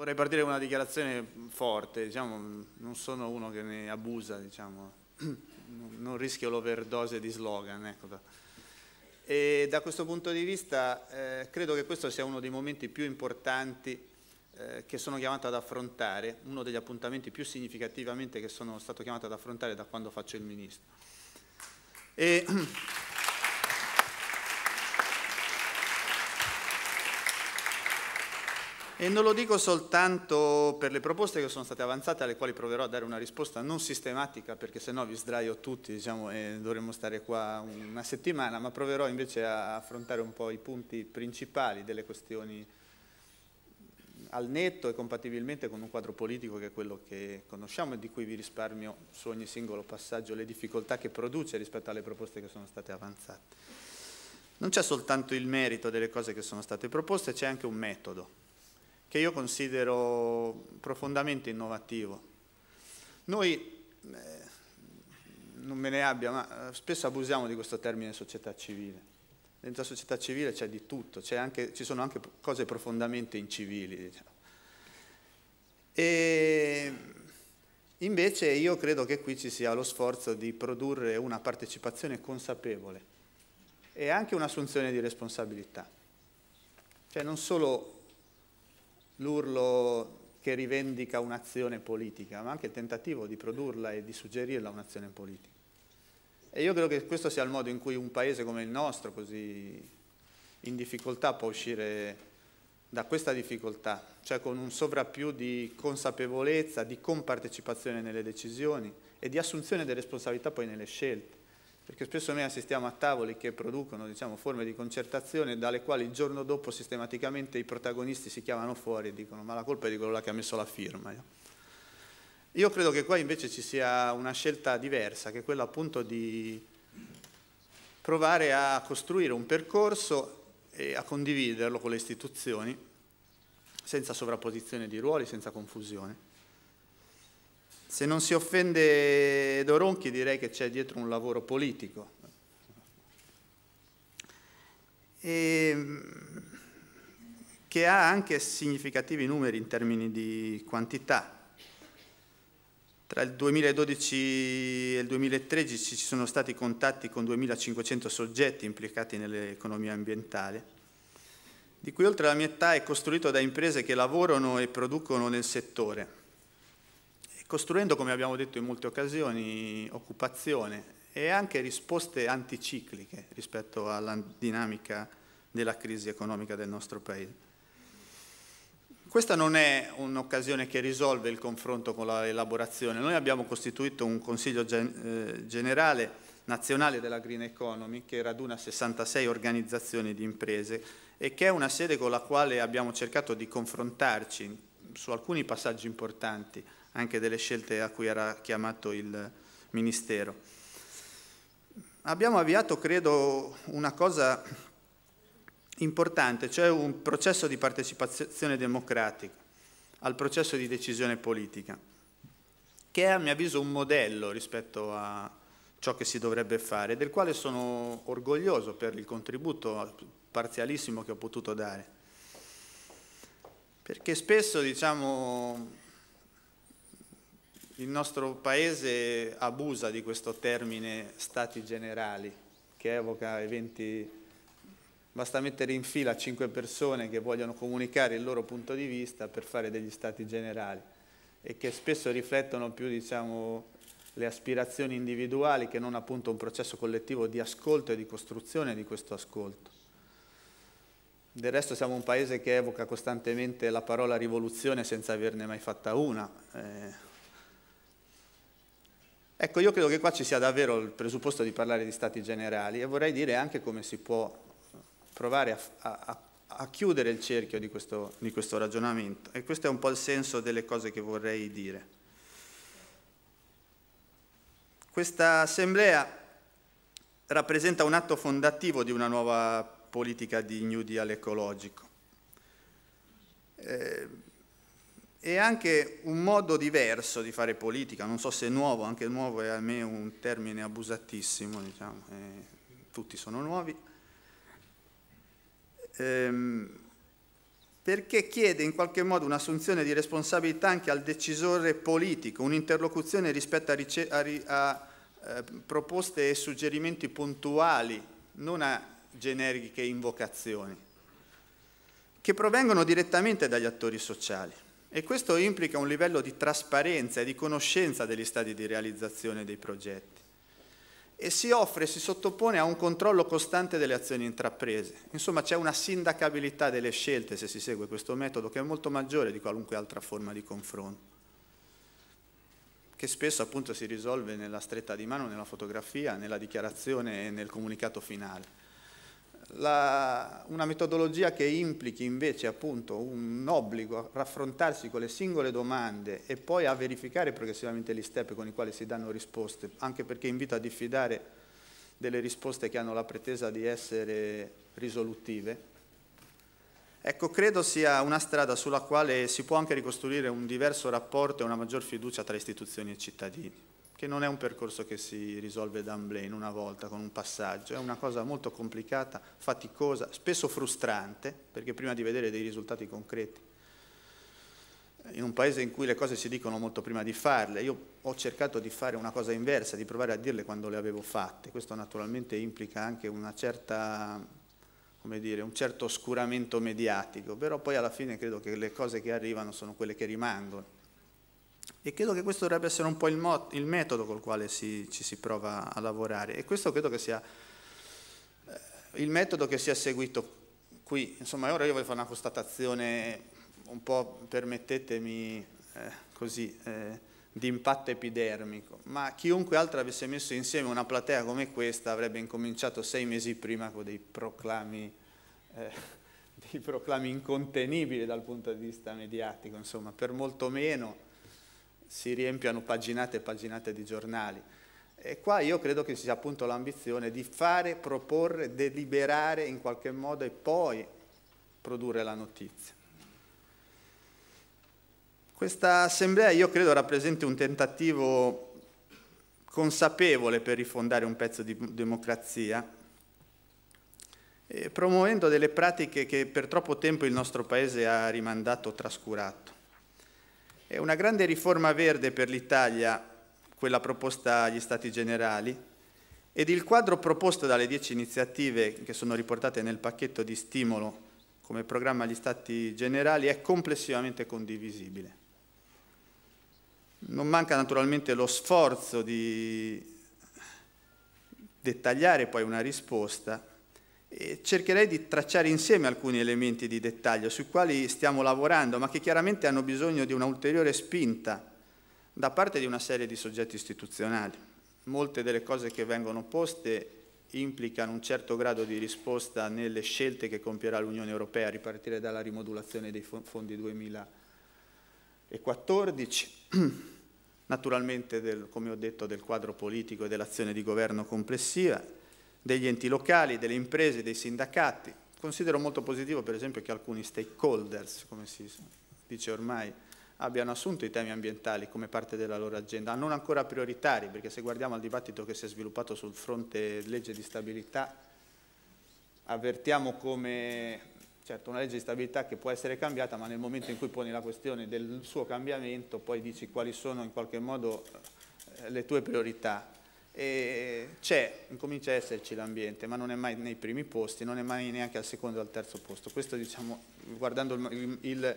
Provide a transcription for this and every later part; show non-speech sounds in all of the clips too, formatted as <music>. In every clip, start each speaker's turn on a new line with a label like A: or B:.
A: vorrei partire con una dichiarazione forte, diciamo, non sono uno che ne abusa, diciamo, <clears throat> non rischio l'overdose di slogan. Ecco. E da questo punto di vista eh, credo che questo sia uno dei momenti più importanti eh, che sono chiamato ad affrontare, uno degli appuntamenti più significativamente che sono stato chiamato ad affrontare da quando faccio il ministro. E, <clears throat> E non lo dico soltanto per le proposte che sono state avanzate, alle quali proverò a dare una risposta non sistematica, perché sennò vi sdraio tutti diciamo, e dovremmo stare qua una settimana, ma proverò invece a affrontare un po' i punti principali delle questioni al netto e compatibilmente con un quadro politico che è quello che conosciamo e di cui vi risparmio su ogni singolo passaggio le difficoltà che produce rispetto alle proposte che sono state avanzate. Non c'è soltanto il merito delle cose che sono state proposte, c'è anche un metodo che io considero profondamente innovativo. Noi, eh, non me ne abbia, ma eh, spesso abusiamo di questo termine società civile. Dentro la società civile c'è di tutto, c'è anche, ci sono anche cose profondamente incivili. Diciamo. E invece io credo che qui ci sia lo sforzo di produrre una partecipazione consapevole e anche un'assunzione di responsabilità. Cioè non solo l'urlo che rivendica un'azione politica, ma anche il tentativo di produrla e di suggerirla un'azione politica. E io credo che questo sia il modo in cui un paese come il nostro, così in difficoltà, può uscire da questa difficoltà, cioè con un sovrappiù di consapevolezza, di compartecipazione nelle decisioni e di assunzione delle responsabilità poi nelle scelte perché spesso noi assistiamo a tavoli che producono diciamo, forme di concertazione dalle quali il giorno dopo sistematicamente i protagonisti si chiamano fuori e dicono ma la colpa è di quello là che ha messo la firma. Io credo che qua invece ci sia una scelta diversa, che è quella appunto di provare a costruire un percorso e a condividerlo con le istituzioni senza sovrapposizione di ruoli, senza confusione. Se non si offende Doronchi direi che c'è dietro un lavoro politico. E ehm, che ha anche significativi numeri in termini di quantità. Tra il 2012 e il 2013 ci sono stati contatti con 2.500 soggetti implicati nell'economia ambientale di cui oltre la metà è costruito da imprese che lavorano e producono nel settore costruendo, come abbiamo detto in molte occasioni, occupazione e anche risposte anticicliche rispetto alla dinamica della crisi economica del nostro Paese. Questa non è un'occasione che risolve il confronto con l'elaborazione. Noi abbiamo costituito un Consiglio gen eh, generale nazionale della Green Economy che raduna 66 organizzazioni di imprese e che è una sede con la quale abbiamo cercato di confrontarci su alcuni passaggi importanti anche delle scelte a cui era chiamato il Ministero. Abbiamo avviato, credo, una cosa importante, cioè un processo di partecipazione democratica al processo di decisione politica, che è a mio avviso un modello rispetto a ciò che si dovrebbe fare, del quale sono orgoglioso per il contributo parzialissimo che ho potuto dare. Perché spesso, diciamo, il nostro paese abusa di questo termine stati generali, che evoca eventi... Basta mettere in fila cinque persone che vogliono comunicare il loro punto di vista per fare degli stati generali e che spesso riflettono più diciamo, le aspirazioni individuali che non appunto un processo collettivo di ascolto e di costruzione di questo ascolto. Del resto siamo un paese che evoca costantemente la parola rivoluzione senza averne mai fatta una. Eh, Ecco, io credo che qua ci sia davvero il presupposto di parlare di stati generali e vorrei dire anche come si può provare a, a, a chiudere il cerchio di questo, di questo ragionamento. E questo è un po' il senso delle cose che vorrei dire. Questa assemblea rappresenta un atto fondativo di una nuova politica di New Deal ecologico. Eh, e anche un modo diverso di fare politica, non so se è nuovo, anche nuovo è a me un termine abusatissimo, diciamo, eh, tutti sono nuovi, ehm, perché chiede in qualche modo un'assunzione di responsabilità anche al decisore politico, un'interlocuzione rispetto a, a, a eh, proposte e suggerimenti puntuali, non a generiche invocazioni, che provengono direttamente dagli attori sociali. E questo implica un livello di trasparenza e di conoscenza degli stadi di realizzazione dei progetti. E si offre si sottopone a un controllo costante delle azioni intraprese. Insomma, c'è una sindacabilità delle scelte se si segue questo metodo che è molto maggiore di qualunque altra forma di confronto, che spesso appunto si risolve nella stretta di mano, nella fotografia, nella dichiarazione e nel comunicato finale la, una metodologia che implichi invece appunto un obbligo a raffrontarsi con le singole domande e poi a verificare progressivamente gli step con i quali si danno risposte, anche perché invito a diffidare delle risposte che hanno la pretesa di essere risolutive. Ecco, credo sia una strada sulla quale si può anche ricostruire un diverso rapporto e una maggior fiducia tra istituzioni e cittadini che non è un percorso che si risolve d'amblè in una volta con un passaggio, è una cosa molto complicata, faticosa, spesso frustrante, perché prima di vedere dei risultati concreti, in un paese in cui le cose si dicono molto prima di farle, io ho cercato di fare una cosa inversa, di provare a dirle quando le avevo fatte, questo naturalmente implica anche una certa come dire, un certo oscuramento mediatico, però poi alla fine credo che le cose che arrivano sono quelle che rimangono e credo che questo dovrebbe essere un po' il, mo- il metodo col quale si, ci si prova a lavorare. E questo credo che sia eh, il metodo che si è seguito qui. Insomma, ora io voglio fare una constatazione un po', permettetemi, eh, così, eh, di impatto epidermico, ma chiunque altro avesse messo insieme una platea come questa avrebbe incominciato sei mesi prima con dei proclami, eh, dei proclami incontenibili dal punto di vista mediatico, insomma, per molto meno si riempiano paginate e paginate di giornali. E qua io credo che ci sia appunto l'ambizione di fare, proporre, deliberare in qualche modo e poi produrre la notizia. Questa assemblea io credo rappresenti un tentativo consapevole per rifondare un pezzo di democrazia, eh, promuovendo delle pratiche che per troppo tempo il nostro Paese ha rimandato o trascurato. È Una grande riforma verde per l'Italia, quella proposta agli Stati Generali, ed il quadro proposto dalle dieci iniziative che sono riportate nel pacchetto di stimolo come programma agli Stati Generali è complessivamente condivisibile. Non manca naturalmente lo sforzo di dettagliare poi una risposta e cercherei di tracciare insieme alcuni elementi di dettaglio sui quali stiamo lavorando, ma che chiaramente hanno bisogno di un'ulteriore spinta da parte di una serie di soggetti istituzionali. Molte delle cose che vengono poste implicano un certo grado di risposta nelle scelte che compierà l'Unione Europea, a ripartire dalla rimodulazione dei fondi 2014, <clears throat> naturalmente del, come ho detto del quadro politico e dell'azione di governo complessiva, degli enti locali, delle imprese, dei sindacati. Considero molto positivo per esempio che alcuni stakeholders, come si dice ormai, abbiano assunto i temi ambientali come parte della loro agenda, non ancora prioritari, perché se guardiamo al dibattito che si è sviluppato sul fronte legge di stabilità, avvertiamo come, certo, una legge di stabilità che può essere cambiata, ma nel momento in cui poni la questione del suo cambiamento, poi dici quali sono in qualche modo eh, le tue priorità c'è, incomincia ad esserci l'ambiente, ma non è mai nei primi posti, non è mai neanche al secondo o al terzo posto. Questo, diciamo, guardando il, il,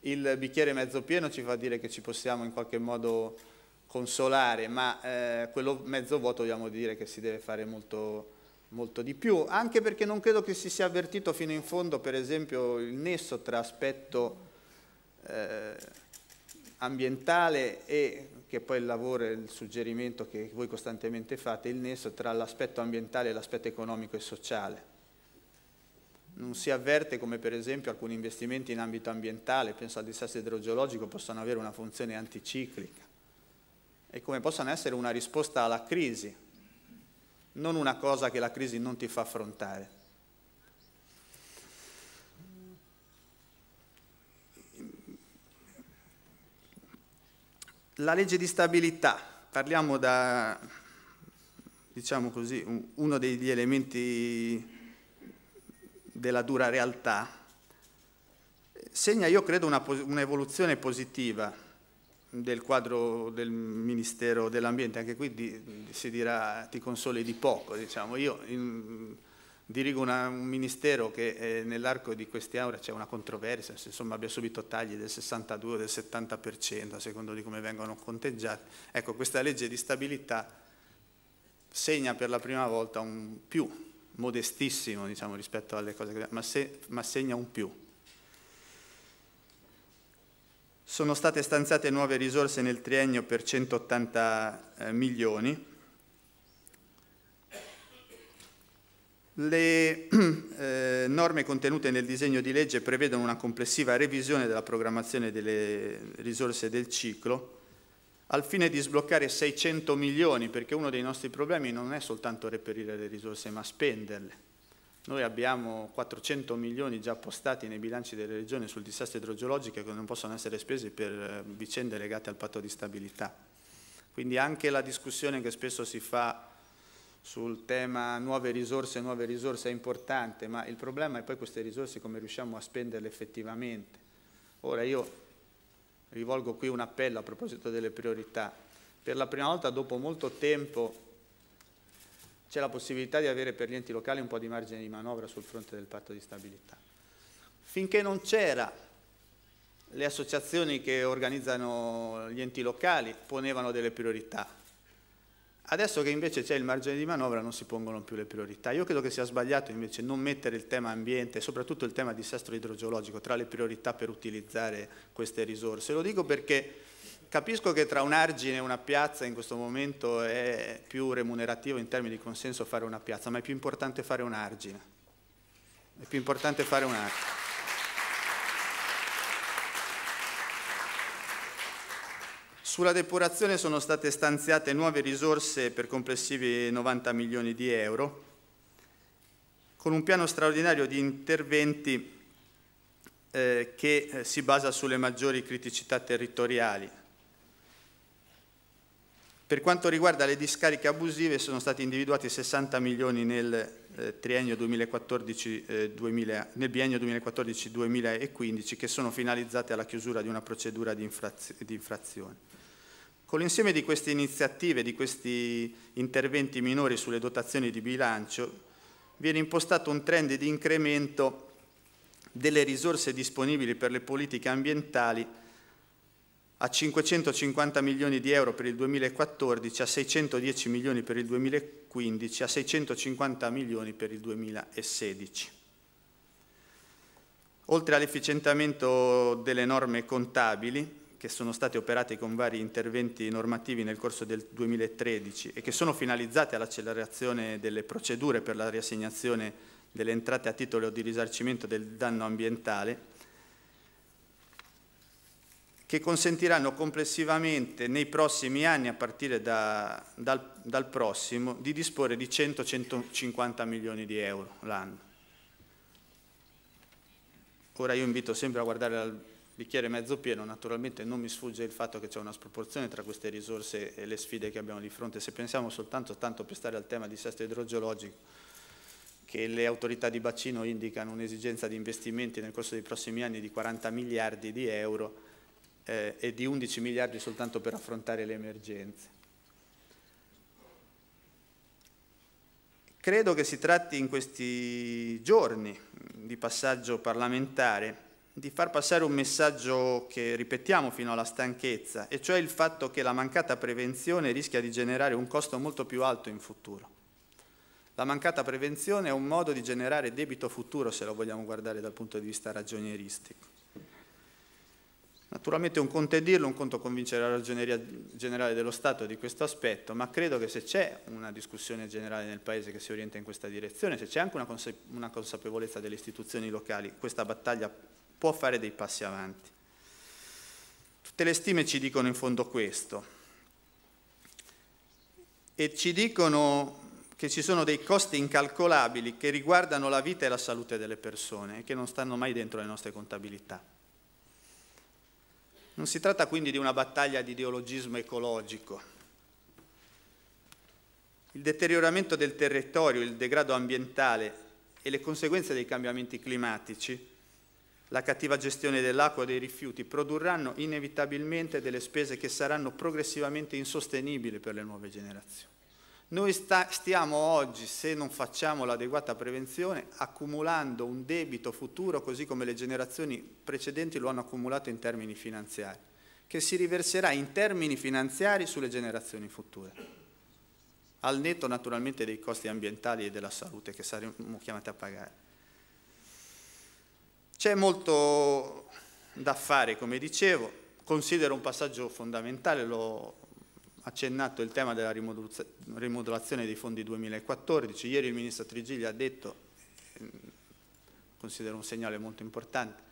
A: il, bicchiere mezzo pieno ci fa dire che ci possiamo in qualche modo consolare, ma eh, quello mezzo vuoto vogliamo dire che si deve fare molto, molto di più, anche perché non credo che si sia avvertito fino in fondo, per esempio, il nesso tra aspetto eh, ambientale e che poi il lavoro e il suggerimento che voi costantemente fate, il nesso tra l'aspetto ambientale e l'aspetto economico e sociale. Non si avverte come per esempio alcuni investimenti in ambito ambientale, penso al dissesto idrogeologico, possano avere una funzione anticiclica e come possano essere una risposta alla crisi, non una cosa che la crisi non ti fa affrontare. La legge di stabilità, parliamo da, diciamo così, uno degli elementi della dura realtà, segna, io credo, un'evoluzione positiva del quadro del Ministero dell'Ambiente, anche qui di, si dirà ti consoli di poco, diciamo. Io in, dirigo una, un ministero che eh, nell'arco di questi anni c'è una controversia, insomma abbia subito tagli del 62 o del 70% a secondo di come vengono conteggiati. Ecco, questa legge di stabilità segna per la prima volta un più, modestissimo diciamo, rispetto alle cose che ma, se, ma segna un più. Sono state stanziate nuove risorse nel triennio per 180 eh, milioni, Le <clears throat> eh, norme contenute nel disegno di legge prevedono una complessiva revisione della programmazione delle risorse del ciclo al fine di sbloccare 600 milioni, perché uno dei nostri problemi non è soltanto reperire le risorse, ma spenderle. Noi abbiamo 400 milioni già postati nei bilanci delle regioni sul disastro idrogeologico che non possono essere spesi per eh, vicende legate al patto di stabilità. Quindi anche la discussione che spesso si fa sul tema nuove risorse, nuove risorse è importante, ma il problema è poi queste risorse come riusciamo a spenderle effettivamente. Ora io rivolgo qui un appello a proposito delle priorità. Per la prima volta dopo molto tempo c'è la possibilità di avere per gli enti locali un po' di margine di manovra sul fronte del patto di stabilità. Finché non c'era, le associazioni che organizzano gli enti locali ponevano delle priorità, Adesso che invece c'è il margine di manovra non si pongono più le priorità. Io credo che sia sbagliato invece non mettere il tema ambiente e soprattutto il tema disastro idrogeologico tra le priorità per utilizzare queste risorse. Lo dico perché capisco che tra un argine e una piazza in questo momento è più remunerativo in termini di consenso fare una piazza, ma è più importante fare un argine. È più importante fare un argine. Sulla depurazione sono state stanziate nuove risorse per complessivi 90 milioni di euro, con un piano straordinario di interventi eh, che eh, si basa sulle maggiori criticità territoriali. Per quanto riguarda le discariche abusive sono stati individuati 60 milioni nel eh, triennio 2014, eh, 2000, nel biennio 2014-2015 che sono finalizzate alla chiusura di una procedura di, infraz di infrazione. Con l'insieme di queste iniziative, di questi interventi minori sulle dotazioni di bilancio, viene impostato un trend di incremento delle risorse disponibili per le politiche ambientali a 550 milioni di euro per il 2014, a 610 milioni per il 2015, a 650 milioni per il 2016. Oltre all'efficientamento delle norme contabili, che sono state operate con vari interventi normativi nel corso del 2013 e che sono finalizzate all'accelerazione delle procedure per la riassegnazione delle entrate a titolo di risarcimento del danno ambientale, che consentiranno complessivamente nei prossimi anni, a partire da, dal, dal, prossimo, di disporre di 100-150 milioni di euro l'anno. Ora io invito sempre a guardare al bicchiere mezzo pieno, naturalmente non mi sfugge il fatto che c'è una sproporzione tra queste risorse e le sfide che abbiamo di fronte. Se pensiamo soltanto, tanto per stare al tema di sesto idrogeologico, che le autorità di bacino indicano un'esigenza di investimenti nel corso dei prossimi anni di 40 miliardi di euro eh, e di 11 miliardi soltanto per affrontare le emergenze. Credo che si tratti in questi giorni di passaggio parlamentare di far passare un messaggio che ripetiamo fino alla stanchezza, e cioè il fatto che la mancata prevenzione rischia di generare un costo molto più alto in futuro. La mancata prevenzione è un modo di generare debito futuro, se lo vogliamo guardare dal punto di vista ragionieristico. Naturalmente un conto è dirlo, un conto è convincere la ragioneria generale dello Stato di questo aspetto, ma credo che se c'è una discussione generale nel Paese che si orienta in questa direzione, se c'è anche una, consapevolezza delle istituzioni locali, questa battaglia può fare dei passi avanti. Tutte le stime ci dicono in fondo questo e ci dicono che ci sono dei costi incalcolabili che riguardano la vita e la salute delle persone e che non stanno mai dentro le nostre contabilità. Non si tratta quindi di una battaglia di ideologismo ecologico. Il deterioramento del territorio, il degrado ambientale e le conseguenze dei cambiamenti climatici la cattiva gestione dell'acqua e dei rifiuti produrranno inevitabilmente delle spese che saranno progressivamente insostenibili per le nuove generazioni. Noi sta stiamo oggi, se non facciamo l'adeguata prevenzione, accumulando un debito futuro così come le generazioni precedenti lo hanno accumulato in termini finanziari, che si riverserà in termini finanziari sulle generazioni future al netto naturalmente dei costi ambientali e della salute che saremo chiamati a pagare. C'è molto da fare, come dicevo, considero un passaggio fondamentale, l'ho accennato il tema della rimodulazione dei fondi 2014, ieri il Ministro Trigiglia ha detto, ehm, considero un segnale molto importante,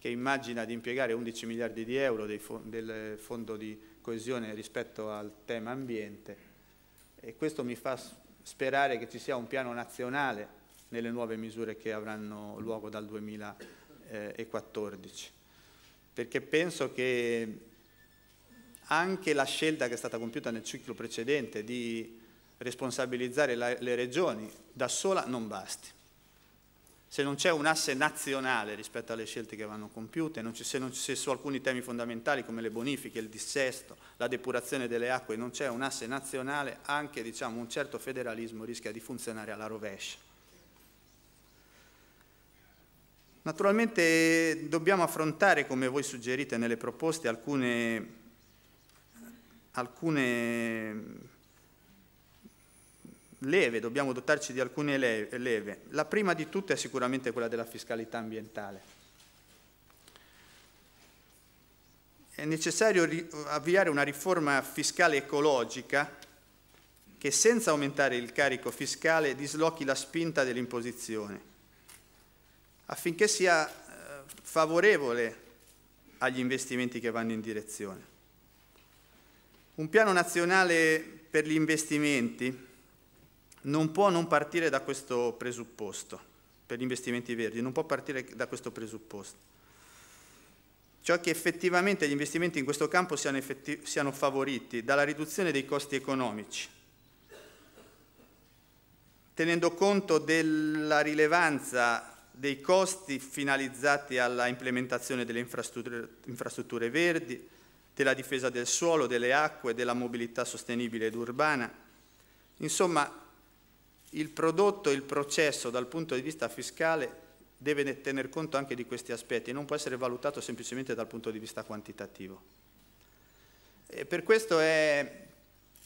A: che immagina di impiegare 11 miliardi di euro del fondo di coesione rispetto al tema ambiente e questo mi fa sperare che ci sia un piano nazionale nelle nuove misure che avranno luogo dal 2014. Perché penso che anche la scelta che è stata compiuta nel ciclo precedente di responsabilizzare la, le regioni da sola non basti. Se non c'è un asse nazionale rispetto alle scelte che vanno compiute, non se, non, se su alcuni temi fondamentali come le bonifiche, il dissesto, la depurazione delle acque, non c'è un asse nazionale, anche diciamo, un certo federalismo rischia di funzionare alla rovescia. Naturalmente dobbiamo affrontare, come voi suggerite nelle proposte, alcune, alcune mm, leve, dobbiamo dotarci di alcune leve. La prima di tutte è sicuramente quella della fiscalità ambientale. È necessario avviare una riforma fiscale ecologica che senza aumentare il carico fiscale dislochi la spinta dell'imposizione affinché sia eh, favorevole agli investimenti che vanno in direzione. Un piano nazionale per gli investimenti non può non partire da questo presupposto, per gli investimenti verdi, non può partire da questo presupposto. Ciò che effettivamente gli investimenti in questo campo siano, siano favoriti dalla riduzione dei costi economici, tenendo conto della rilevanza dei costi finalizzati alla implementazione delle infrastrutture, infrastrutture verdi, della difesa del suolo, delle acque, della mobilità sostenibile ed urbana. Insomma, il prodotto, il processo dal punto di vista fiscale deve tener conto anche di questi aspetti e non può essere valutato semplicemente dal punto di vista quantitativo. E per questo è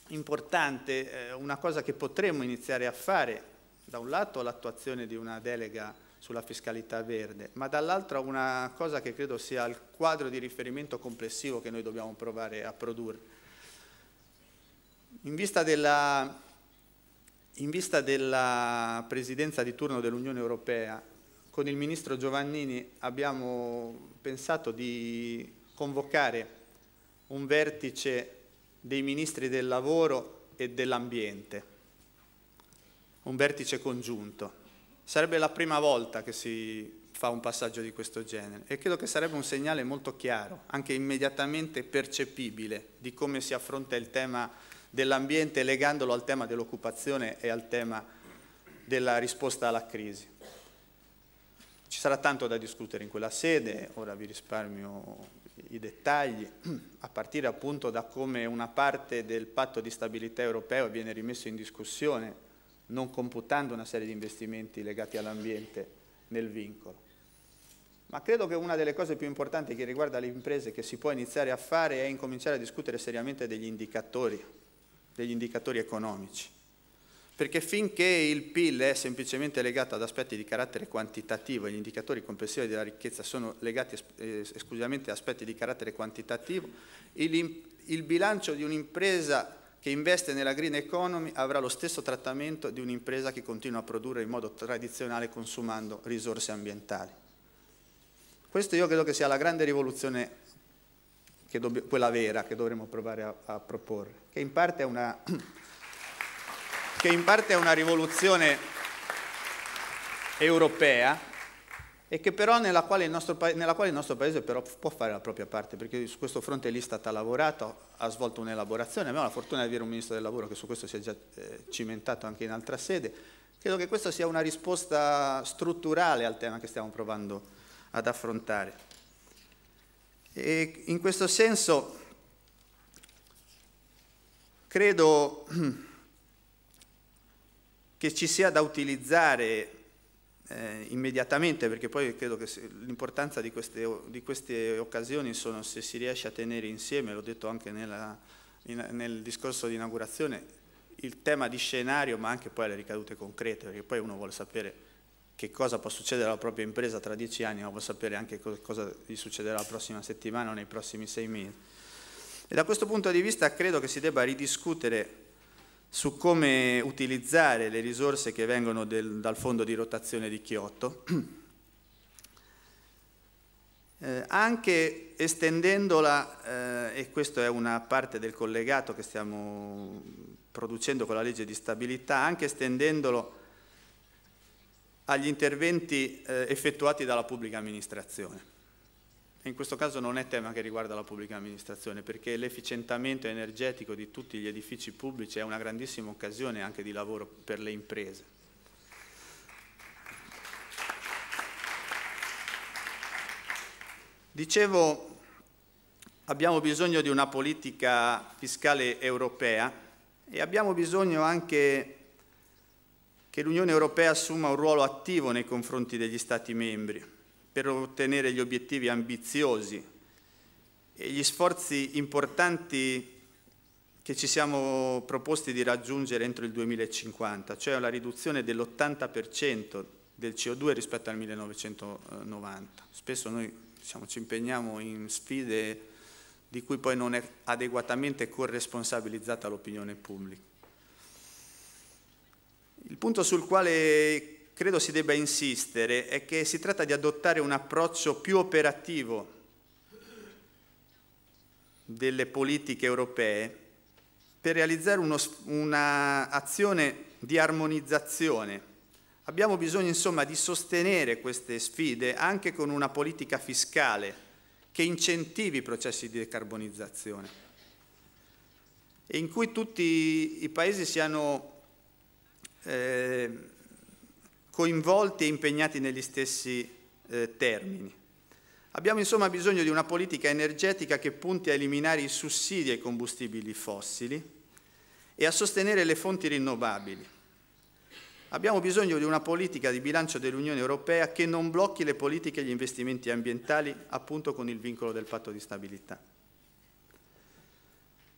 A: importante eh, una cosa che potremmo iniziare a fare, da un lato l'attuazione di una delega sulla fiscalità verde, ma dall'altra una cosa che credo sia il quadro di riferimento complessivo che noi dobbiamo provare a produrre. In vista della, in vista della presidenza di turno dell'Unione Europea, con il Ministro Giovannini abbiamo pensato di convocare un vertice dei Ministri del Lavoro e dell'Ambiente, un vertice congiunto Sarebbe la prima volta che si fa un passaggio di questo genere e credo che sarebbe un segnale molto chiaro, anche immediatamente percepibile, di come si affronta il tema dell'ambiente legandolo al tema dell'occupazione e al tema della risposta alla crisi. Ci sarà tanto da discutere in quella sede, ora vi risparmio i dettagli, <clears throat> a partire appunto da come una parte del patto di stabilità europeo viene rimesso in discussione non computando una serie di investimenti legati all'ambiente nel vincolo. Ma credo che una delle cose più importanti che riguarda le imprese che si può iniziare a fare è incominciare a discutere seriamente degli indicatori, degli indicatori economici. Perché finché il PIL è semplicemente legato ad aspetti di carattere quantitativo e gli indicatori complessivi della ricchezza sono legati esclusivamente ad aspetti di carattere quantitativo, il, il bilancio di un'impresa che investe nella green economy avrà lo stesso trattamento di un'impresa che continua a produrre in modo tradizionale consumando risorse ambientali. Questo io credo che sia la grande rivoluzione, quella vera, che dovremmo provare a, a proporre, che in, una, <coughs> che in parte è una rivoluzione europea, e che però nella, quale paese, nella quale il nostro Paese però può fare la propria parte, perché su questo fronte l'Istat ha lavorato, ha svolto un'elaborazione, abbiamo la fortuna di avere un Ministro del Lavoro che su questo si è già eh, cimentato anche in altra sede, credo che questa sia una risposta strutturale al tema che stiamo provando ad affrontare. E in questo senso credo <clears throat> che ci sia da utilizzare eh, immediatamente, perché poi credo che l'importanza di, di queste, occasioni sono se si riesce a tenere insieme, l'ho detto anche nella, in, nel discorso di inaugurazione, il tema di scenario ma anche poi le ricadute concrete, perché poi uno vuole sapere che cosa può succedere alla propria impresa tra dieci anni, ma vuole sapere anche co cosa gli succederà la prossima settimana o nei prossimi sei mesi. E da questo punto di vista credo che si debba ridiscutere su come utilizzare le risorse che vengono del, dal fondo di rotazione di Kyoto, <clears throat> eh, anche estendendola, eh, e questa è una parte del collegato che stiamo producendo con la legge di stabilità, anche estendendolo agli interventi eh, effettuati dalla pubblica amministrazione in questo caso non è tema che riguarda la pubblica amministrazione, perché l'efficientamento energetico di tutti gli edifici pubblici è una grandissima occasione anche di lavoro per le imprese. Dicevo, abbiamo bisogno di una politica fiscale europea e abbiamo bisogno anche che l'Unione Europea assuma un ruolo attivo nei confronti degli Stati membri per ottenere gli obiettivi ambiziosi e gli sforzi importanti che ci siamo proposti di raggiungere entro il 2050, cioè la riduzione dell'80% del CO2 rispetto al 1990. Spesso noi diciamo, ci impegniamo in sfide di cui poi non è adeguatamente corresponsabilizzata l'opinione pubblica. Il punto sul quale credo si debba insistere è che si tratta di adottare un approccio più operativo delle politiche europee per realizzare un'azione di armonizzazione. Abbiamo bisogno insomma di sostenere queste sfide anche con una politica fiscale che incentivi i processi di decarbonizzazione e in cui tutti i paesi siano eh, coinvolti e impegnati negli stessi eh, termini. Abbiamo insomma bisogno di una politica energetica che punti a eliminare i sussidi ai combustibili fossili e a sostenere le fonti rinnovabili. Abbiamo bisogno di una politica di bilancio dell'Unione Europea che non blocchi le politiche e gli investimenti ambientali appunto con il vincolo del patto di stabilità.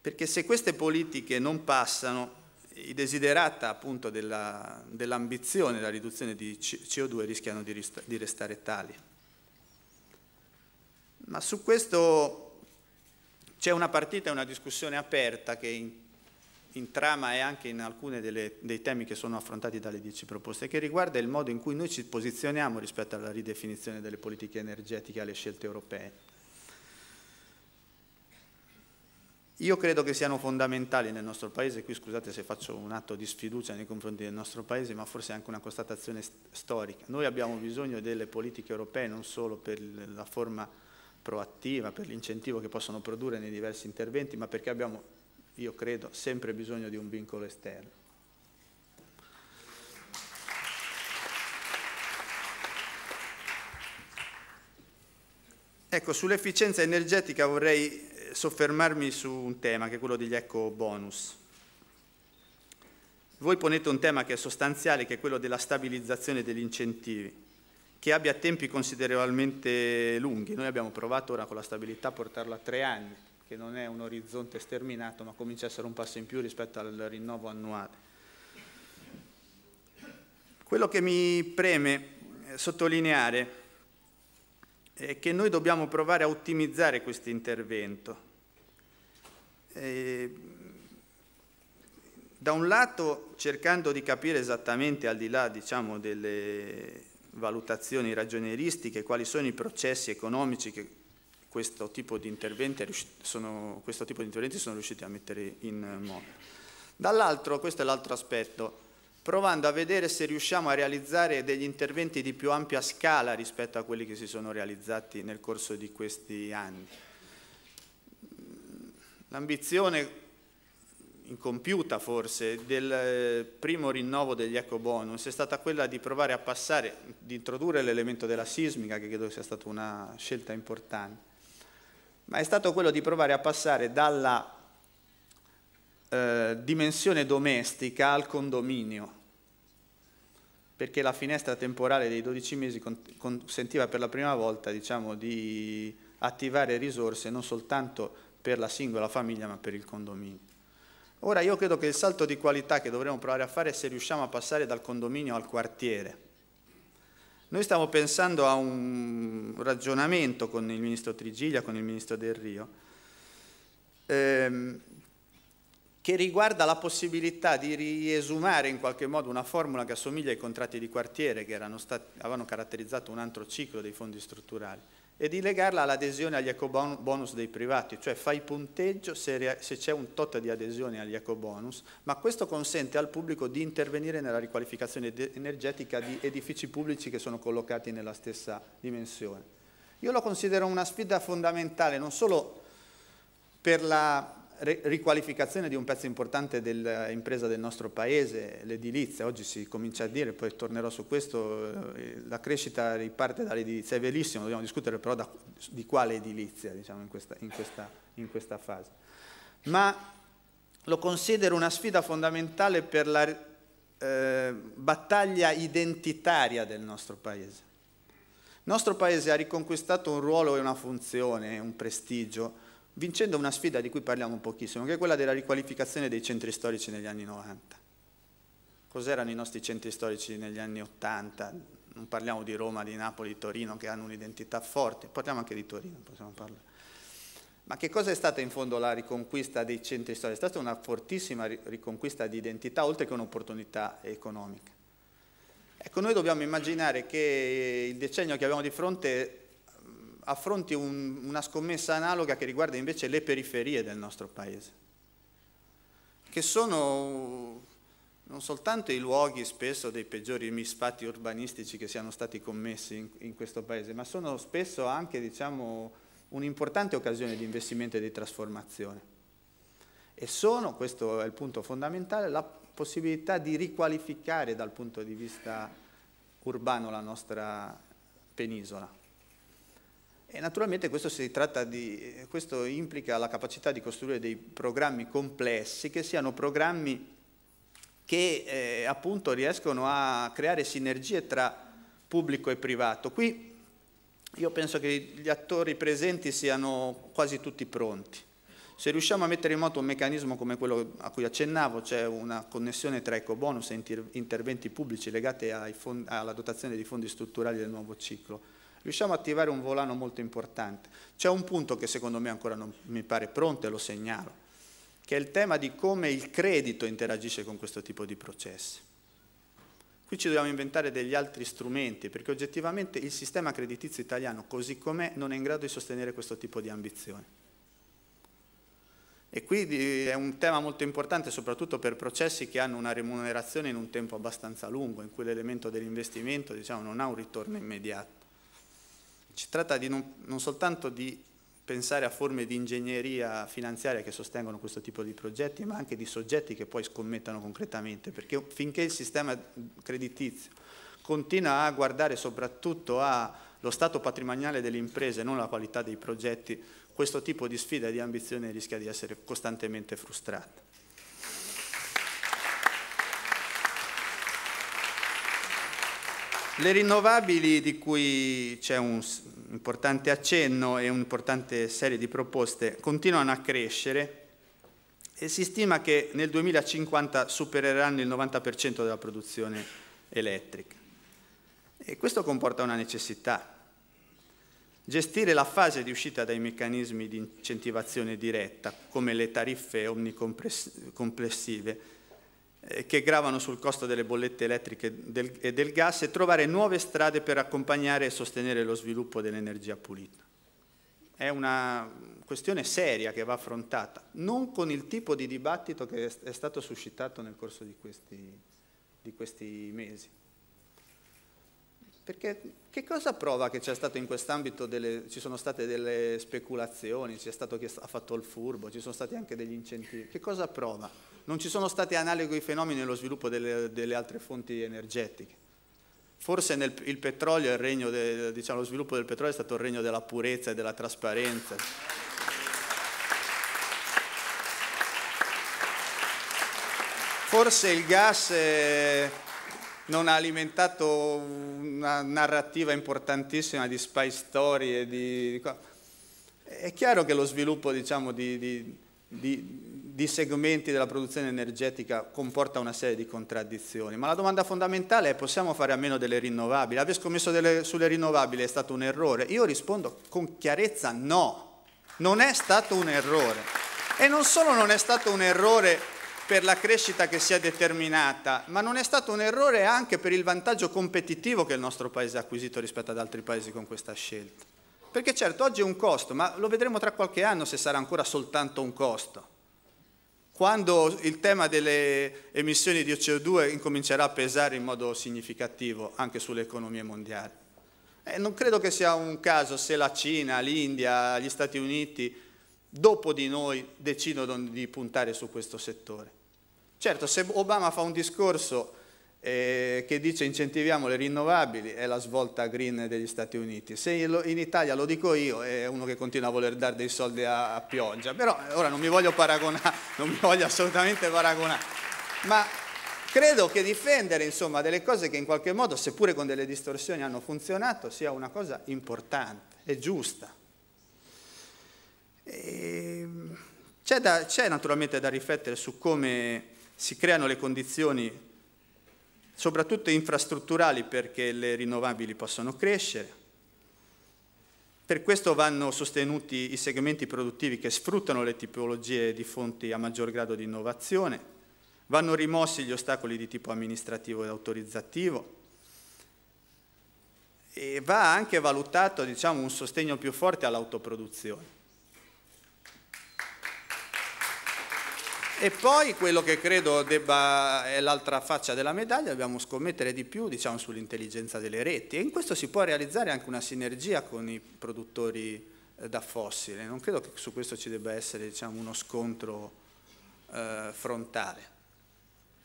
A: Perché se queste politiche non passano, i desiderata appunto dell'ambizione dell della riduzione di CO2 rischiano di, di restare tali. Ma su questo c'è una partita, e una discussione aperta che in, in trama e anche in alcuni dei temi che sono affrontati dalle dieci proposte, che riguarda il modo in cui noi ci posizioniamo rispetto alla ridefinizione delle politiche energetiche e alle scelte europee. Io credo che siano fondamentali nel nostro Paese, qui scusate se faccio un atto di sfiducia nei confronti del nostro Paese, ma forse anche una constatazione storica. Noi abbiamo bisogno delle politiche europee non solo per la forma proattiva, per l'incentivo che possono produrre nei diversi interventi, ma perché abbiamo, io credo, sempre bisogno di un vincolo esterno. Ecco, sull'efficienza energetica vorrei soffermarmi su un tema che è quello degli eco bonus. Voi ponete un tema che è sostanziale, che è quello della stabilizzazione degli incentivi, che abbia tempi considerevolmente lunghi. Noi abbiamo provato ora con la stabilità a portarlo a tre anni, che non è un orizzonte sterminato, ma comincia a essere un passo in più rispetto al rinnovo annuale. Quello che mi preme eh, sottolineare è che noi dobbiamo provare a ottimizzare questo intervento. da un lato cercando di capire esattamente al di là diciamo, delle valutazioni ragionieristiche quali sono i processi economici che questo tipo di interventi sono, tipo di interventi sono riusciti a mettere in eh, moto. Dall'altro, questo è l'altro aspetto, provando a vedere se riusciamo a realizzare degli interventi di più ampia scala rispetto a quelli che si sono realizzati nel corso di questi anni. L'ambizione incompiuta forse, del eh, primo rinnovo degli eco bonus è stata quella di provare a passare, di introdurre l'elemento della sismica, che credo sia stata una scelta importante, ma è stato quello di provare a passare dalla eh, dimensione domestica al condominio perché la finestra temporale dei 12 mesi consentiva per la prima volta diciamo, di attivare risorse non soltanto per la singola famiglia ma per il condominio. Ora io credo che il salto di qualità che dovremmo provare a fare è se riusciamo a passare dal condominio al quartiere. Noi stiamo pensando a un ragionamento con il ministro Trigiglia, con il ministro Del Rio, ehm, che riguarda la possibilità di riesumare in qualche modo una formula che assomiglia ai contratti di quartiere che stati, avevano caratterizzato un altro ciclo dei fondi strutturali e di legarla all'adesione agli ecobonus dei privati, cioè fai punteggio se, se c'è un tot di adesione agli ecobonus, ma questo consente al pubblico di intervenire nella riqualificazione energetica di edifici pubblici che sono collocati nella stessa dimensione. Io lo considero una sfida fondamentale non solo per la riqualificazione di un pezzo importante dell'impresa eh, del nostro paese, l'edilizia, oggi si comincia a dire, poi tornerò su questo, eh, eh, la crescita riparte dall'edilizia, è verissimo, dobbiamo discutere però da, di quale edilizia diciamo, in, questa, in, questa, in, questa, fase. Ma lo considero una sfida fondamentale per la eh, battaglia identitaria del nostro paese. Il nostro paese ha riconquistato un ruolo e una funzione, un prestigio, vincendo una sfida di cui parliamo pochissimo, che è quella della riqualificazione dei centri storici negli anni 90. Cos'erano i nostri centri storici negli anni 80? Non parliamo di Roma, di Napoli, di Torino, che hanno un'identità forte, parliamo anche di Torino, possiamo parlare. Ma che cosa è stata in fondo la riconquista dei centri storici? È stata una fortissima riconquista di identità, oltre che un'opportunità economica. Ecco, noi dobbiamo immaginare che il decennio che abbiamo di fronte affronti un, una scommessa analoga che riguarda invece le periferie del nostro paese, che sono non soltanto i luoghi spesso dei peggiori misfatti urbanistici che siano stati commessi in, in questo paese, ma sono spesso anche diciamo, un'importante occasione di investimento e di trasformazione. E sono, questo è il punto fondamentale, la possibilità di riqualificare dal punto di vista urbano la nostra penisola. E naturalmente questo, di, eh, questo, implica la capacità di costruire dei programmi complessi che siano programmi che eh, appunto riescono a creare sinergie tra pubblico e privato. Qui io penso che gli attori presenti siano quasi tutti pronti. Se riusciamo a mettere in moto un meccanismo come quello a cui accennavo, cioè una connessione tra ecobonus e interventi pubblici legati alla dotazione dei fondi strutturali del nuovo ciclo, riusciamo a attivare un volano molto importante. C'è un punto che secondo me ancora non mi pare pronto e lo segnalo, che è il tema di come il credito interagisce con questo tipo di processi. Qui ci dobbiamo inventare degli altri strumenti, perché oggettivamente il sistema creditizio italiano, così com'è, non è in grado di sostenere questo tipo di ambizioni. E qui eh, è un tema molto importante, soprattutto per processi che hanno una remunerazione in un tempo abbastanza lungo, in cui l'elemento dell'investimento diciamo, non ha un ritorno immediato. Si tratta di non, non soltanto di pensare a forme di ingegneria finanziaria che sostengono questo tipo di progetti, ma anche di soggetti che poi scommettano concretamente, perché finché il sistema creditizio continua a guardare soprattutto allo stato patrimoniale delle imprese, e non alla qualità dei progetti, questo tipo di sfida e di ambizione rischia di essere costantemente frustrata. Le rinnovabili di cui c'è un importante accenno e un'importante serie di proposte continuano a crescere e si stima che nel 2050 supereranno il 90% della produzione elettrica. E questo comporta una necessità. Gestire la fase di uscita dai meccanismi di incentivazione diretta, come le tariffe omnicomplessive, eh, che gravano sul costo delle bollette elettriche del, e del gas e trovare nuove strade per accompagnare e sostenere lo sviluppo dell'energia pulita. È una questione seria che va affrontata, non con il tipo di dibattito che è stato suscitato nel corso di questi, di questi mesi. Perché che cosa prova che c'è stato in quest'ambito ci sono state delle speculazioni, c'è stato chi ha fatto il furbo, ci sono stati anche degli incentivi? Che cosa prova? Non ci sono stati analoghi fenomeni nello sviluppo delle, delle altre fonti energetiche. Forse nel, il petrolio, il de, diciamo, lo sviluppo del petrolio è stato il regno della purezza e della trasparenza. Forse il gas eh, non ha alimentato una narrativa importantissima di spy story. Di, di è chiaro che lo sviluppo diciamo, di, di di segmenti della produzione energetica comporta una serie di contraddizioni, ma la domanda fondamentale è possiamo fare a meno delle rinnovabili? Aver scommesso delle, sulle rinnovabili è stato un errore? Io rispondo con chiarezza no, non è stato un errore. E non solo non è stato un errore per la crescita che si è determinata, ma non è stato un errore anche per il vantaggio competitivo che il nostro Paese ha acquisito rispetto ad altri Paesi con questa scelta. Perché certo oggi è un costo, ma lo vedremo tra qualche anno se sarà ancora soltanto un costo quando il tema delle emissioni di CO2 incomincerà a pesare in modo significativo anche sulle economie mondiali. E eh, non credo che sia un caso se la Cina, l'India, gli Stati Uniti, dopo di noi, decidono di puntare su questo settore. Certo, se Obama fa un discorso eh, che dice incentiviamo le rinnovabili, è la svolta green degli Stati Uniti. Se in Italia lo dico io, è uno che continua a voler dare dei soldi a, a pioggia, però eh, ora non mi voglio paragonare, <laughs> non mi voglio assolutamente paragonare, ma credo che difendere insomma, delle cose che in qualche modo, seppure con delle distorsioni, hanno funzionato, sia una cosa importante e giusta. Ehm, c'è, naturalmente da riflettere su come si creano le condizioni soprattutto infrastrutturali perché le rinnovabili possono crescere. Per questo vanno sostenuti i segmenti produttivi che sfruttano le tipologie di fonti a maggior grado di innovazione, vanno rimossi gli ostacoli di tipo amministrativo e autorizzativo e va anche valutato diciamo, un sostegno più forte all'autoproduzione E poi quello che credo debba, è l'altra faccia della medaglia, dobbiamo scommettere di più diciamo, sull'intelligenza delle reti e in questo si può realizzare anche una sinergia con i produttori eh, da fossile, non credo che su questo ci debba essere diciamo, uno scontro eh, frontale.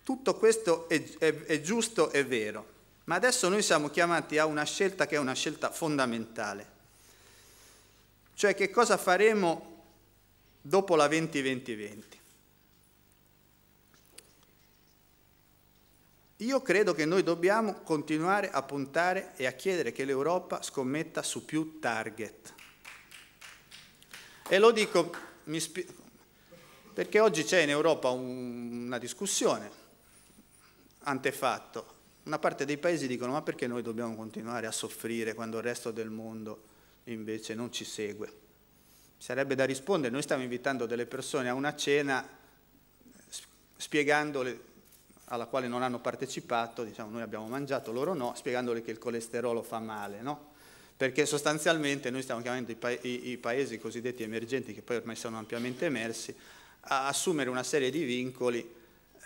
A: Tutto questo è, è, è giusto e vero, ma adesso noi siamo chiamati a una scelta che è una scelta fondamentale, cioè che cosa faremo dopo la 2020-2020? Io credo che noi dobbiamo continuare a puntare e a chiedere che l'Europa scommetta su più target. E lo dico perché oggi c'è in Europa un, una discussione antefatto. Una parte dei paesi dicono ma perché noi dobbiamo continuare a soffrire quando il resto del mondo invece non ci segue? Sarebbe da rispondere, noi stiamo invitando delle persone a una cena spiegandole alla quale non hanno partecipato, diciamo noi abbiamo mangiato, loro no, spiegandole che il colesterolo fa male, no? perché sostanzialmente noi stiamo chiamando i, pa i, i, paesi cosiddetti emergenti, che poi ormai sono ampiamente emersi, a assumere una serie di vincoli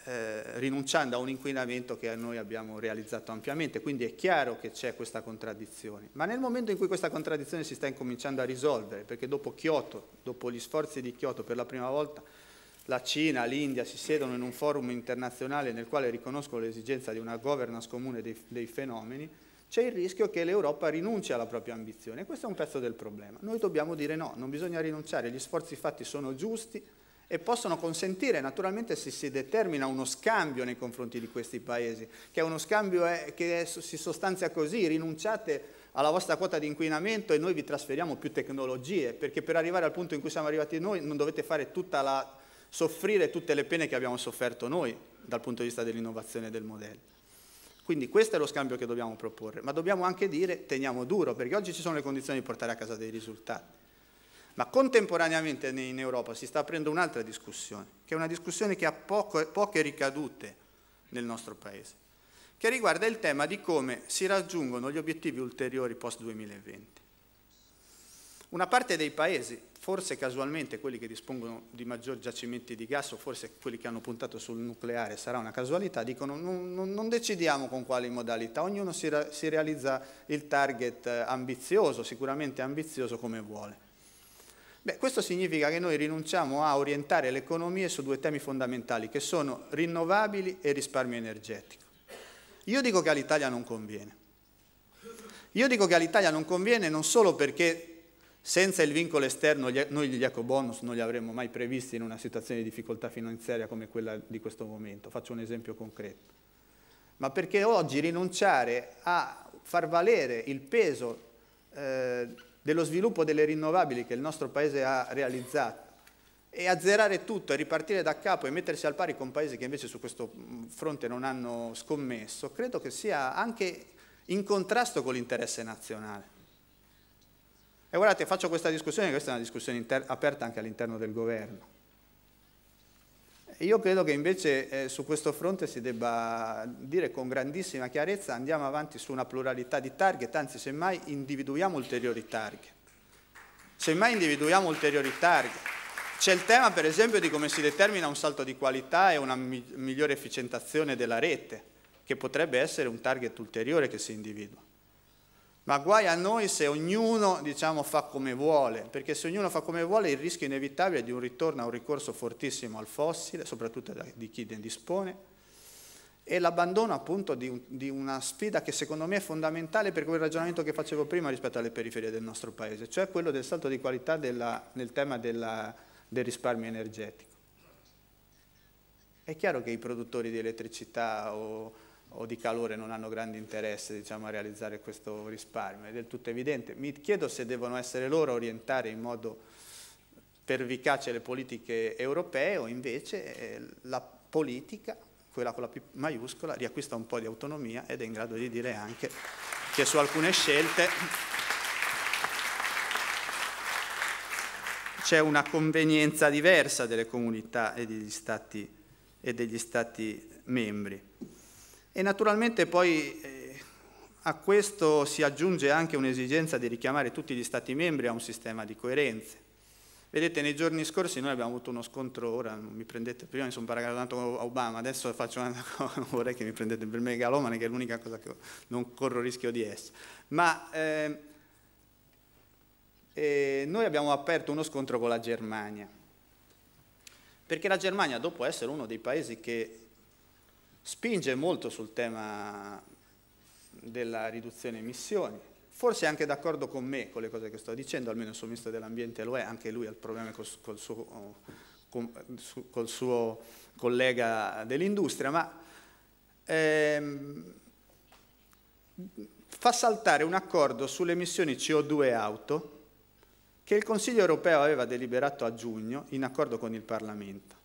A: eh, rinunciando a un inquinamento che noi abbiamo realizzato ampiamente, quindi è chiaro che c'è questa contraddizione, ma nel momento in cui questa contraddizione si sta incominciando a risolvere, perché dopo Kyoto, dopo gli sforzi di Kyoto per la prima volta, la Cina, l'India si siedono in un forum internazionale nel quale riconoscono l'esigenza di una governance comune dei, dei fenomeni, c'è il rischio che l'Europa rinunci alla propria ambizione. Questo è un pezzo del problema. Noi dobbiamo dire no, non bisogna rinunciare, gli sforzi fatti sono giusti e possono consentire, naturalmente se si determina uno scambio nei confronti di questi paesi, che è uno scambio è, eh, che è, si sostanzia così, rinunciate alla vostra quota di inquinamento e noi vi trasferiamo più tecnologie, perché per arrivare al punto in cui siamo arrivati noi non dovete fare tutta la soffrire tutte le pene che abbiamo sofferto noi dal punto di vista dell'innovazione del modello. Quindi questo è lo scambio che dobbiamo proporre, ma dobbiamo anche dire teniamo duro, perché oggi ci sono le condizioni di portare a casa dei risultati. Ma contemporaneamente in Europa si sta aprendo un'altra discussione, che è una discussione che ha poco, poche ricadute nel nostro Paese, che riguarda il tema di come si raggiungono gli obiettivi ulteriori post 2020. Una parte dei paesi, forse casualmente quelli che dispongono di maggior giacimenti di gas o forse quelli che hanno puntato sul nucleare, sarà una casualità, dicono non, non, non decidiamo con quali modalità, ognuno si, si realizza il target eh, ambizioso, sicuramente ambizioso come vuole. Beh, questo significa che noi rinunciamo a orientare le economie su due temi fondamentali, che sono rinnovabili e risparmio energetico. Io dico che all'Italia non conviene. Io dico che all'Italia non conviene non solo perché senza il vincolo esterno noi gli ecobonus non li avremmo mai previsti in una situazione di difficoltà finanziaria come quella di questo momento. Faccio un esempio concreto. Ma perché oggi rinunciare a far valere il peso eh, dello sviluppo delle rinnovabili che il nostro Paese ha realizzato e azzerare tutto e ripartire da capo e mettersi al pari con paesi che invece su questo mm, fronte non hanno scommesso, credo che sia anche in contrasto con l'interesse nazionale. E guardate, faccio questa discussione, questa è una discussione aperta anche all'interno del governo. Io credo che invece eh, su questo fronte si debba dire con grandissima chiarezza andiamo avanti su una pluralità di target, anzi semmai individuiamo ulteriori target. Semmai individuiamo ulteriori target. C'è il tema per esempio di come si determina un salto di qualità e una migliore efficientazione della rete, che potrebbe essere un target ulteriore che si individua. Ma guai a noi se ognuno diciamo, fa come vuole, perché se ognuno fa come vuole il rischio inevitabile è di un ritorno a un ricorso fortissimo al fossile, soprattutto di chi ne dispone, e l'abbandono appunto di, di una sfida che secondo me è fondamentale per quel ragionamento che facevo prima rispetto alle periferie del nostro paese, cioè quello del salto di qualità della, nel tema della, del risparmio energetico. È chiaro che i produttori di elettricità o o di calore non hanno grande interesse diciamo, a realizzare questo risparmio, è del tutto evidente. Mi chiedo se devono essere loro a orientare in modo pervicace le politiche europee o invece eh, la politica, quella con la P maiuscola, riacquista un po' di autonomia ed è in grado di dire anche che su alcune scelte c'è una convenienza diversa delle comunità e degli stati, e degli stati membri. E naturalmente poi eh, a questo si aggiunge anche un'esigenza di richiamare tutti gli Stati membri a un sistema di coerenze. Vedete, nei giorni scorsi noi abbiamo avuto uno scontro, ora non mi prendete, prima mi sono paragonato a Obama, adesso faccio una <laughs> cosa, non vorrei che mi prendete per megalomane, che è l'unica cosa che non corro rischio di essere. Ma eh, eh, noi abbiamo aperto uno scontro con la Germania, perché la Germania, dopo essere uno dei paesi che spinge molto sul tema della riduzione emissioni, forse è anche d'accordo con me con le cose che sto dicendo, almeno il suo ministro dell'ambiente lo è, anche lui ha il problema col, col, suo, col suo, collega dell'industria, ma ehm, fa saltare un accordo sulle emissioni CO2 auto che il Consiglio europeo aveva deliberato a giugno in accordo con il Parlamento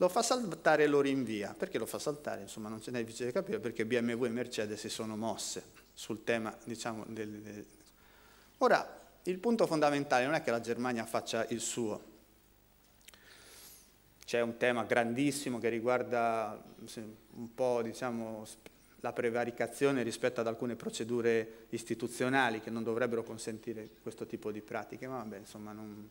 A: lo fa saltare e lo rinvia. Perché lo fa saltare? Insomma, non ce n'è difficile da capire, perché BMW e Mercedes si sono mosse sul tema, diciamo, del, del... Ora, il punto fondamentale non è che la Germania faccia il suo. C'è un tema grandissimo che riguarda un po', diciamo, la prevaricazione rispetto ad alcune procedure istituzionali che non dovrebbero consentire questo tipo di pratiche, ma vabbè, insomma, non...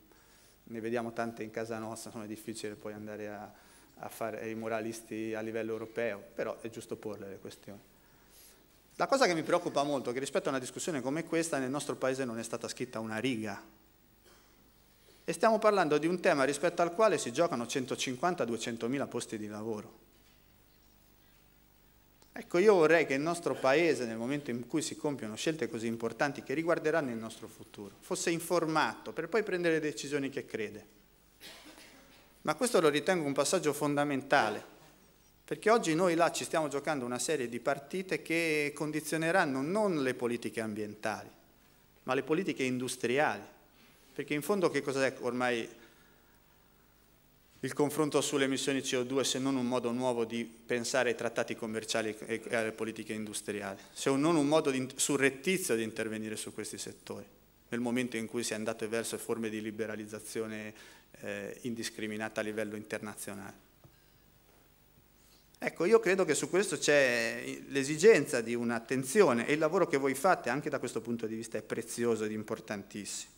A: ne vediamo tante in casa nostra, insomma, è difficile poi andare a a fare i moralisti a livello europeo, però è giusto porle le questioni. La cosa che mi preoccupa molto è che rispetto a una discussione come questa nel nostro paese non è stata scritta una riga. E stiamo parlando di un tema rispetto al quale si giocano 150-200 mila posti di lavoro. Ecco, io vorrei che il nostro Paese, nel momento in cui si compiono scelte così importanti che riguarderanno il nostro futuro, fosse informato per poi prendere le decisioni che crede. Ma questo lo ritengo un passaggio fondamentale, perché oggi noi là ci stiamo giocando una serie di partite che condizioneranno non le politiche ambientali, ma le politiche industriali. Perché in fondo che cos'è ormai il confronto sulle emissioni CO2 se non un modo nuovo di pensare ai trattati commerciali e alle politiche industriali, se non un modo di, surrettizio di intervenire su questi settori, nel momento in cui si è andato verso forme di liberalizzazione eh, indiscriminata a livello internazionale. Ecco, io credo che su questo c'è l'esigenza di un'attenzione e il lavoro che voi fate anche da questo punto di vista è prezioso ed importantissimo.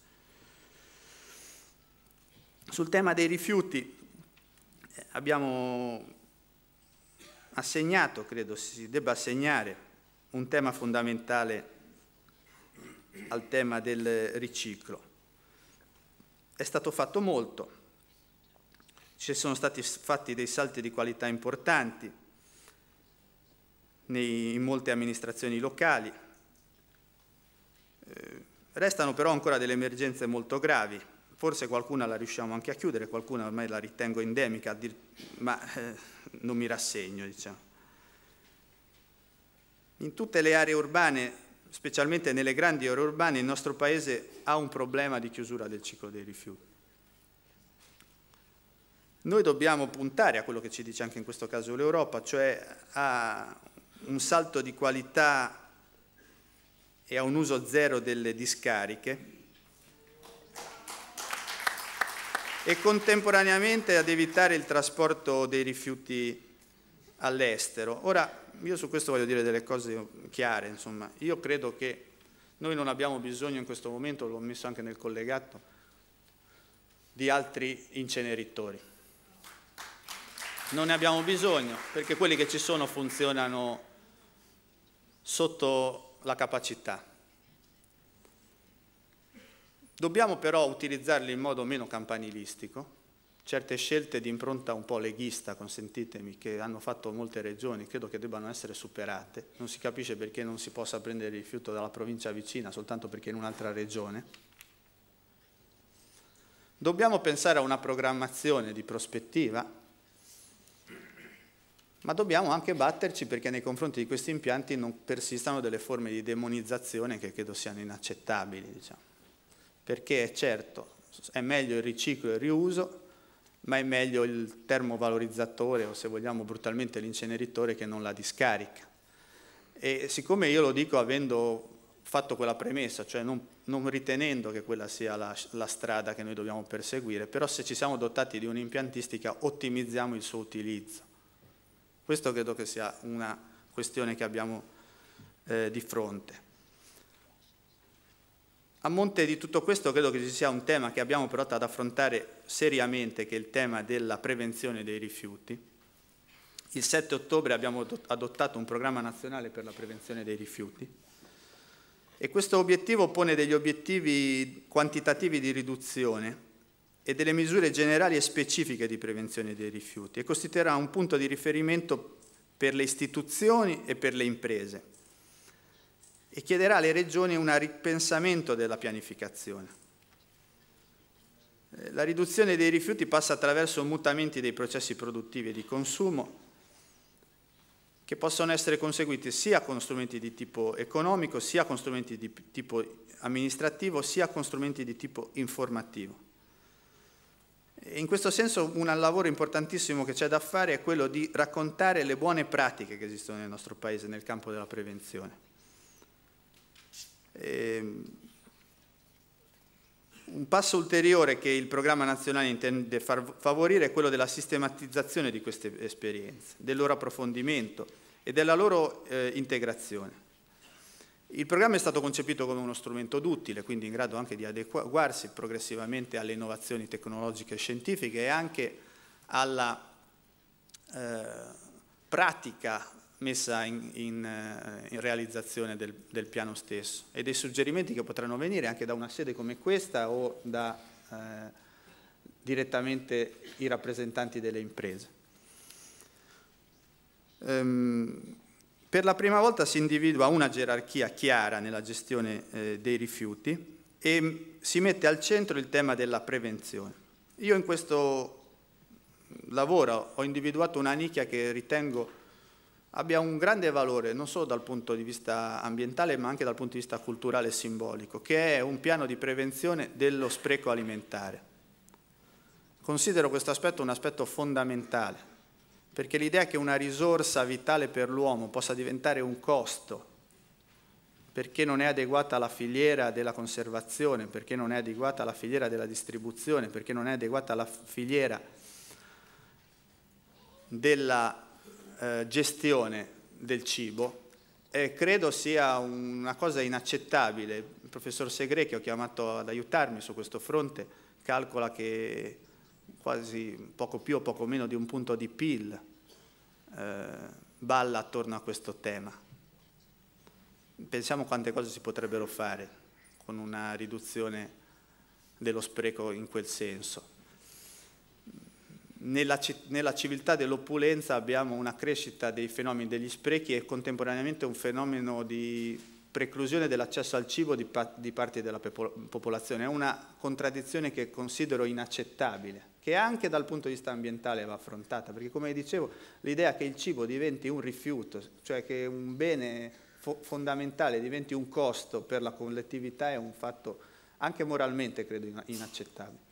A: Sul tema dei rifiuti eh, abbiamo assegnato, credo si debba assegnare, un tema fondamentale al tema del riciclo. È stato fatto molto, ci sono stati fatti dei salti di qualità importanti in molte amministrazioni locali, eh, restano però ancora delle emergenze molto gravi, forse qualcuna la riusciamo anche a chiudere, qualcuna ormai la ritengo endemica, ma eh, non mi rassegno. Diciamo. In tutte le aree urbane specialmente nelle grandi aree urbane, il nostro Paese ha un problema di chiusura del ciclo dei rifiuti. Noi dobbiamo puntare a quello che ci dice anche in questo caso l'Europa, cioè a un salto di qualità e a un uso zero delle discariche e contemporaneamente ad evitare il trasporto dei rifiuti all'estero. Ora, io su questo voglio dire delle cose chiare, insomma. io credo che noi non abbiamo bisogno in questo momento, l'ho messo anche nel collegato, di altri inceneritori. Non ne abbiamo bisogno perché quelli che ci sono funzionano sotto la capacità. Dobbiamo però utilizzarli in modo meno campanilistico, certe scelte di impronta un po' leghista, consentitemi, che hanno fatto molte regioni, credo che debbano essere superate. Non si capisce perché non si possa prendere il rifiuto dalla provincia vicina soltanto perché è in un'altra regione. Dobbiamo pensare a una programmazione di prospettiva, ma dobbiamo anche batterci perché nei confronti di questi impianti non persistano delle forme di demonizzazione che credo siano inaccettabili. Diciamo. Perché certo, è meglio il riciclo e il riuso ma è meglio il termovalorizzatore o se vogliamo brutalmente l'inceneritore che non la discarica. E siccome io lo dico avendo fatto quella premessa, cioè non, non ritenendo che quella sia la, la, strada che noi dobbiamo perseguire, però se ci siamo dotati di un'impiantistica ottimizziamo il suo utilizzo. Questo credo che sia una questione che abbiamo eh, di fronte. A monte di tutto questo credo che ci sia un tema che abbiamo però da affrontare seriamente, che è il tema della prevenzione dei rifiuti. Il 7 ottobre abbiamo adottato un programma nazionale per la prevenzione dei rifiuti e questo obiettivo pone degli obiettivi quantitativi di riduzione e delle misure generali e specifiche di prevenzione dei rifiuti e costituirà un punto di riferimento per le istituzioni e per le imprese e chiederà alle regioni un ripensamento della pianificazione. Eh, la riduzione dei rifiuti passa attraverso mutamenti dei processi produttivi e di consumo che possono essere conseguiti sia con strumenti di tipo economico, sia con strumenti di tipo amministrativo, sia con strumenti di tipo informativo. E in questo senso un lavoro importantissimo che c'è da fare è quello di raccontare le buone pratiche che esistono nel nostro Paese nel campo della prevenzione Ehm, un passo ulteriore che il programma nazionale intende favorire è quello della sistematizzazione di queste esperienze, del loro approfondimento e della loro eh, integrazione. Il programma è stato concepito come uno strumento duttile, quindi in grado anche di adeguarsi progressivamente alle innovazioni tecnologiche e scientifiche e anche alla eh, pratica messa in, in, eh, in realizzazione del, del, piano stesso e dei suggerimenti che potranno venire anche da una sede come questa o da eh, direttamente i rappresentanti delle imprese. Ehm, per la prima volta si individua una gerarchia chiara nella gestione eh, dei rifiuti e si mette al centro il tema della prevenzione. Io in questo lavoro ho individuato una nicchia che ritengo abbia un grande valore non solo dal punto di vista ambientale ma anche dal punto di vista culturale e simbolico, che è un piano di prevenzione dello spreco alimentare. Considero questo aspetto un aspetto fondamentale, perché l'idea che una risorsa vitale per l'uomo possa diventare un costo, perché non è adeguata alla filiera della conservazione, perché non è adeguata alla filiera della distribuzione, perché non è adeguata alla filiera della eh, gestione del cibo e credo sia una cosa inaccettabile. Il professor Segre, che ho chiamato ad aiutarmi su questo fronte, calcola che quasi poco più o poco meno di un punto di PIL eh, balla attorno a questo tema. Pensiamo quante cose si potrebbero fare con una riduzione dello spreco in quel senso nella, nella, civiltà dell'opulenza abbiamo una crescita dei fenomeni degli sprechi e contemporaneamente un fenomeno di preclusione dell'accesso al cibo di, pa di parti della popolazione. È una contraddizione che considero inaccettabile, che anche dal punto di vista ambientale va affrontata, perché come dicevo l'idea che il cibo diventi un rifiuto, cioè che un bene fo fondamentale diventi un costo per la collettività è un fatto anche moralmente credo inaccettabile.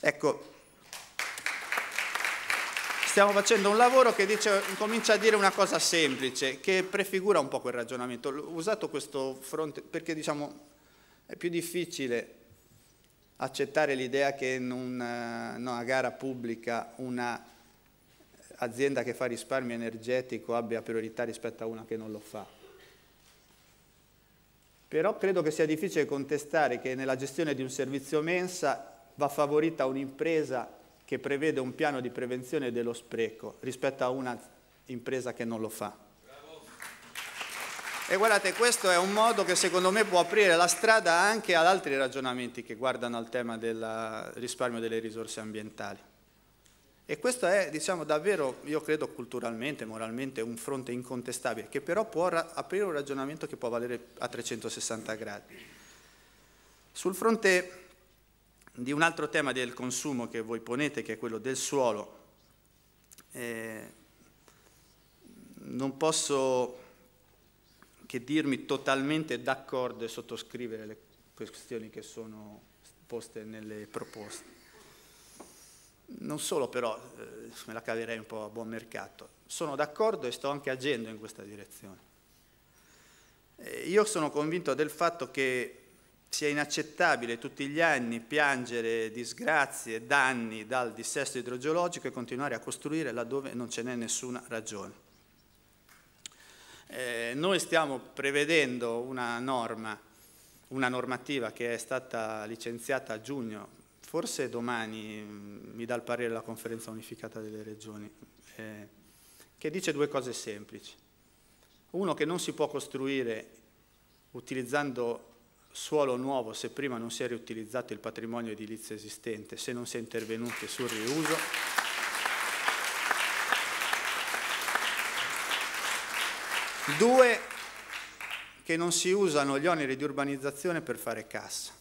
A: Ecco, stiamo facendo un lavoro che dice, comincia a dire una cosa semplice, che prefigura un po' quel ragionamento. Ho usato questo fronte perché diciamo è più difficile accettare l'idea che in una, eh, no, una gara pubblica un'azienda che fa risparmio energetico abbia priorità rispetto a una che non lo fa. Però credo che sia difficile contestare che nella gestione di un servizio mensa va favorita un'impresa che prevede un piano di prevenzione dello spreco rispetto a una impresa che non lo fa. Bravo. E guardate, questo è un modo che secondo me può aprire la strada anche ad altri ragionamenti che guardano al tema del risparmio delle risorse ambientali. E questo è, diciamo, davvero, io credo culturalmente, moralmente, un fronte incontestabile, che però può aprire un ragionamento che può valere a 360 gradi. Sul fronte di un altro tema del consumo che voi ponete, che è quello del suolo. Eh, non posso che dirmi totalmente d'accordo e sottoscrivere le questioni che sono poste nelle proposte. Non solo però, eh, me la caverei un po' a buon mercato, sono d'accordo e sto anche agendo in questa direzione. Eh, io sono convinto del fatto che sia inaccettabile tutti gli anni piangere disgrazie, danni dal dissesto idrogeologico e continuare a costruire laddove non ce n'è nessuna ragione. Eh, noi stiamo prevedendo una norma, una normativa che è stata licenziata a giugno, forse domani mm, mi dà il parere la conferenza unificata delle regioni, eh, che dice due cose semplici. Uno che non si può costruire utilizzando suolo nuovo se prima non si è riutilizzato il patrimonio edilizio esistente, se non si è intervenuti sul riuso. Due, che non si usano gli oneri di urbanizzazione per fare cassa.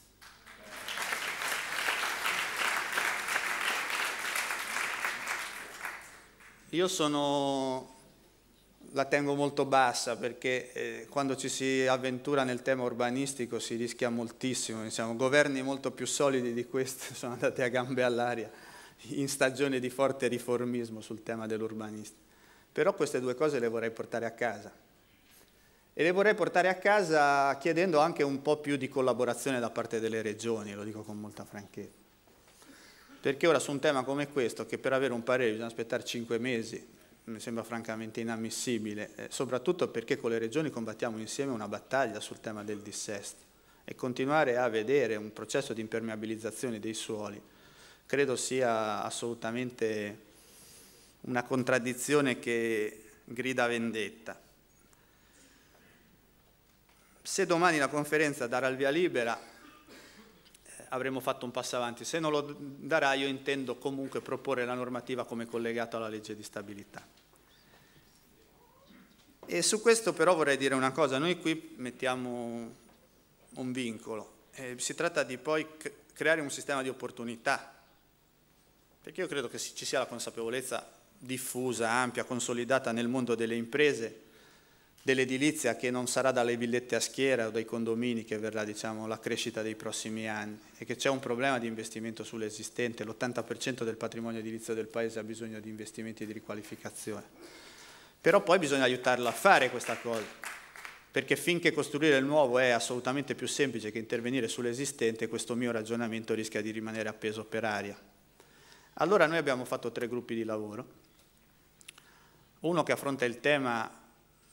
A: Io sono la tengo molto bassa perché eh, quando ci si avventura nel tema urbanistico si rischia moltissimo, diciamo, governi molto più solidi di questi <laughs> sono andati a gambe all'aria in stagione di forte riformismo sul tema dell'urbanistica. Però queste due cose le vorrei portare a casa e le vorrei portare a casa chiedendo anche un po' più di collaborazione da parte delle regioni, lo dico con molta franchezza. Perché ora su un tema come questo, che per avere un parere bisogna aspettare cinque mesi, mi sembra francamente inammissibile, eh, soprattutto perché con le regioni combattiamo insieme una battaglia sul tema del dissesto e continuare a vedere un processo di impermeabilizzazione dei suoli credo sia assolutamente una contraddizione che grida vendetta. Se domani la conferenza darà il via libera, avremo fatto un passo avanti. Se non lo darà io intendo comunque proporre la normativa come collegato alla legge di stabilità. E su questo però vorrei dire una cosa, noi qui mettiamo un vincolo, eh, si tratta di poi creare un sistema di opportunità, perché io credo che ci sia la consapevolezza diffusa, ampia, consolidata nel mondo delle imprese dell'edilizia che non sarà dalle villette a schiera o dai condomini che verrà diciamo, la crescita dei prossimi anni e che c'è un problema di investimento sull'esistente, l'80% del patrimonio edilizio del Paese ha bisogno di investimenti di riqualificazione. Però poi bisogna aiutarla a fare questa cosa, perché finché costruire il nuovo è assolutamente più semplice che intervenire sull'esistente, questo mio ragionamento rischia di rimanere appeso per aria. Allora noi abbiamo fatto tre gruppi di lavoro, uno che affronta il tema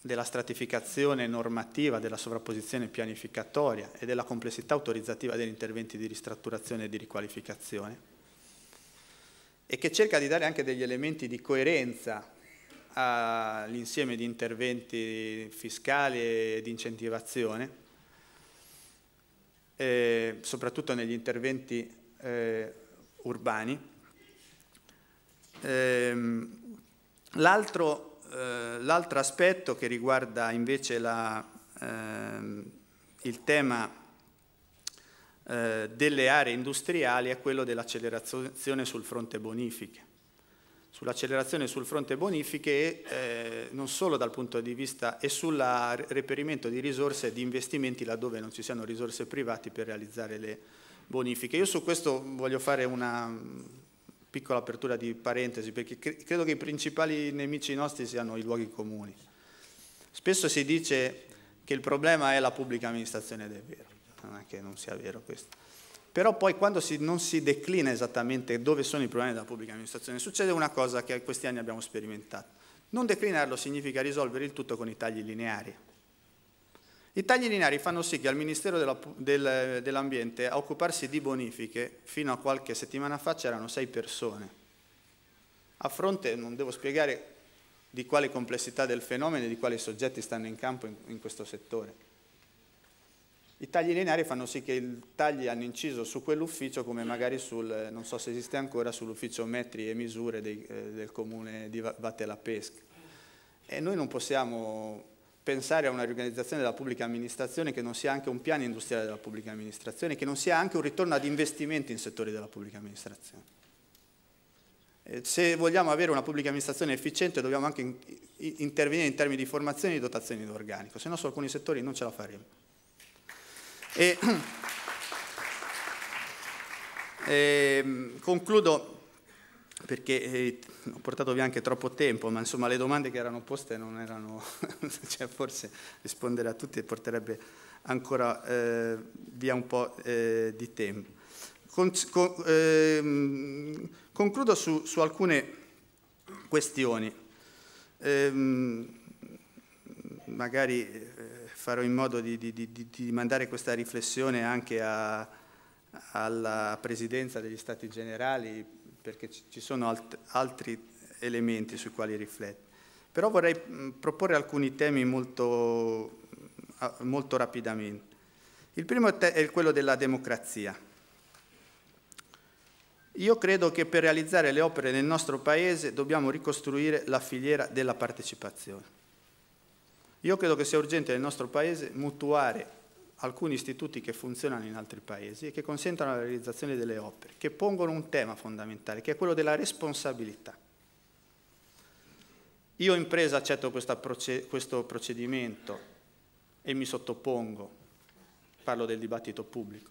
A: della stratificazione normativa, della sovrapposizione pianificatoria e della complessità autorizzativa degli interventi di ristrutturazione e di riqualificazione e che cerca di dare anche degli elementi di coerenza all'insieme di interventi fiscali e di incentivazione, eh, soprattutto negli interventi eh, urbani. Eh, L'altro eh, l'altro aspetto che riguarda invece la, eh, il tema eh, delle aree industriali è quello dell'accelerazione sul fronte bonifiche. Sull'accelerazione sul fronte bonifiche eh, non solo dal punto di vista e sul reperimento di risorse e di investimenti laddove non ci siano risorse private per realizzare le bonifiche. Io su questo voglio fare una, piccola apertura di parentesi, perché cre credo che i principali nemici nostri siano i luoghi comuni. Spesso si dice che il problema è la pubblica amministrazione ed è vero, non è che non sia vero questo. Però poi quando si, non si declina esattamente dove sono i problemi della pubblica amministrazione, succede una cosa che in questi anni abbiamo sperimentato. Non declinarlo significa risolvere il tutto con i tagli lineari, i tagli lineari fanno sì che al Ministero della, del, dell'Ambiente a occuparsi di bonifiche, fino a qualche settimana fa c'erano sei persone. A fronte, non devo spiegare di quale complessità del fenomeno e di quali soggetti stanno in campo in, in questo settore. I tagli lineari fanno sì che i tagli hanno inciso su quell'ufficio come magari sul, non so se esiste ancora, sull'ufficio metri e misure dei, eh, del comune di Vattelapesca. E noi non possiamo pensare a una riorganizzazione della pubblica amministrazione che non sia anche un piano industriale della pubblica amministrazione, che non sia anche un ritorno ad investimenti in settori della pubblica amministrazione. Eh, se vogliamo avere una pubblica amministrazione efficiente dobbiamo anche intervenire in termini di formazione e dotazioni d'organico, di se no su alcuni settori non ce la faremo. E, <clears throat> eh, concludo perché eh, ho portato via anche troppo tempo, ma insomma le domande che erano poste non erano, <laughs> cioè forse rispondere a tutte porterebbe ancora eh, via un po' eh, di tempo. Con, con, ehm, concludo su, su, alcune questioni, ehm, magari eh, farò in modo di, di, di, di mandare questa riflessione anche a, alla Presidenza degli Stati Generali perché ci sono alt altri elementi sui quali riflettere. Però vorrei proporre alcuni temi molto, molto rapidamente. Il primo è quello della democrazia. Io credo che per realizzare le opere nel nostro Paese dobbiamo ricostruire la filiera della partecipazione. Io credo che sia urgente nel nostro Paese mutuare alcuni istituti che funzionano in altri paesi e che consentono la realizzazione delle opere, che pongono un tema fondamentale, che è quello della responsabilità. Io impresa accetto questo procedimento e mi sottopongo, parlo del dibattito pubblico,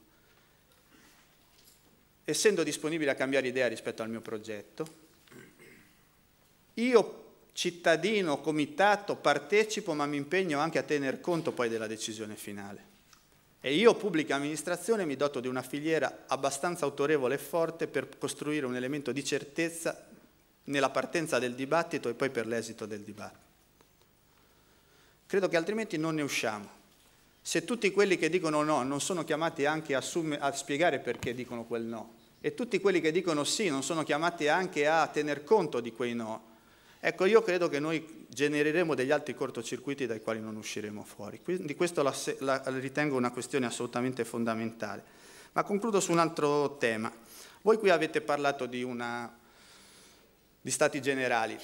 A: essendo disponibile a cambiare idea rispetto al mio progetto, io cittadino, comitato, partecipo ma mi impegno anche a tener conto poi della decisione finale. E io, pubblica amministrazione, mi doto di una filiera abbastanza autorevole e forte per costruire un elemento di certezza nella partenza del dibattito e poi per l'esito del dibattito. Credo che altrimenti non ne usciamo. Se tutti quelli che dicono no non sono chiamati anche a, a spiegare perché dicono quel no, e tutti quelli che dicono sì non sono chiamati anche a tener conto di quei no, Ecco, io credo che noi genereremo degli altri cortocircuiti dai quali non usciremo fuori. Quindi questo la, la, la ritengo una questione assolutamente fondamentale. Ma concludo su un altro tema. Voi qui avete parlato di, una, di stati generali.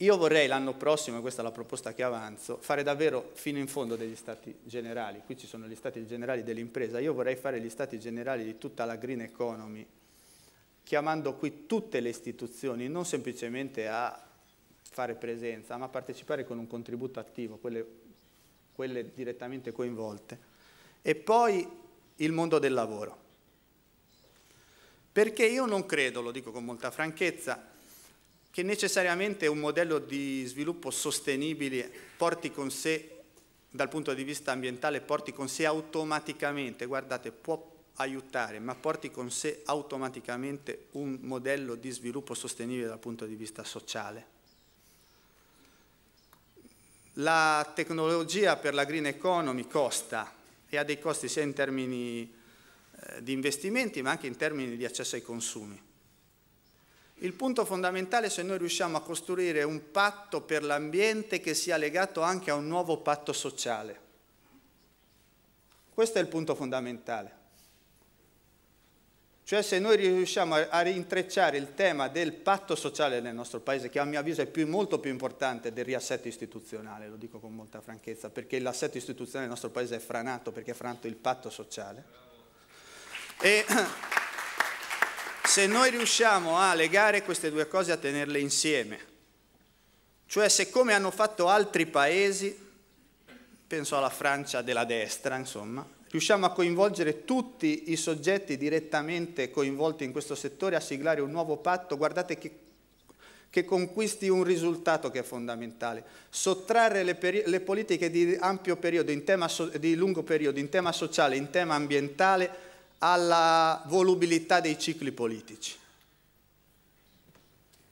A: Io vorrei l'anno prossimo, e questa è la proposta che avanzo, fare davvero fino in fondo degli stati generali. Qui ci sono gli stati generali dell'impresa. Io vorrei fare gli stati generali di tutta la green economy chiamando qui tutte le istituzioni, non semplicemente a fare presenza, ma a partecipare con un contributo attivo, quelle, quelle direttamente coinvolte. E poi il mondo del lavoro. Perché io non credo, lo dico con molta franchezza, che necessariamente un modello di sviluppo sostenibile porti con sé, dal punto di vista ambientale, porti con sé automaticamente, guardate, può aiutare, ma porti con sé automaticamente un modello di sviluppo sostenibile dal punto di vista sociale. La tecnologia per la green economy costa e ha dei costi sia in termini eh, di investimenti ma anche in termini di accesso ai consumi. Il punto fondamentale è se noi riusciamo a costruire un patto per l'ambiente che sia legato anche a un nuovo patto sociale. Questo è il punto fondamentale. Cioè se noi riusciamo a, rintrecciare il tema del patto sociale nel nostro Paese, che a mio avviso è più, molto più importante del riassetto istituzionale, lo dico con molta franchezza, perché l'assetto istituzionale del nostro Paese è franato, perché è franato il patto sociale. E se noi riusciamo a legare queste due cose, a tenerle insieme, cioè se come hanno fatto altri paesi, penso alla Francia della destra, insomma, riusciamo a coinvolgere tutti i soggetti direttamente coinvolti in questo settore a siglare un nuovo patto, guardate che, che conquisti un risultato che è fondamentale. Sottrarre le, le politiche di, periodo, so di lungo periodo, in tema sociale, in tema ambientale, alla volubilità dei cicli politici.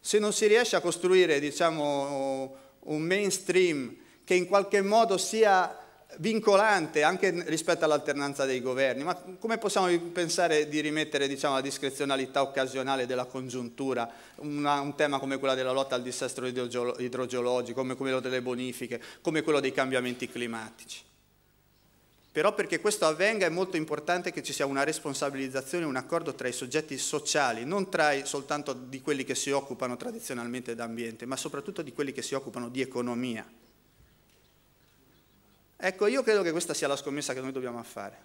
A: Se non si riesce a costruire diciamo, un mainstream che in qualche modo sia vincolante anche rispetto all'alternanza dei governi, ma come possiamo pensare di rimettere diciamo, la discrezionalità occasionale della congiuntura, una, un tema come quello della lotta al dissesto idrogeologico, come quello delle bonifiche, come quello dei cambiamenti climatici? Però perché questo avvenga è molto importante che ci sia una responsabilizzazione, un accordo tra i soggetti sociali, non tra i, soltanto di quelli che si occupano tradizionalmente d'ambiente, ma soprattutto di quelli che si occupano di economia. Ecco, io credo che questa sia la scommessa che noi dobbiamo fare.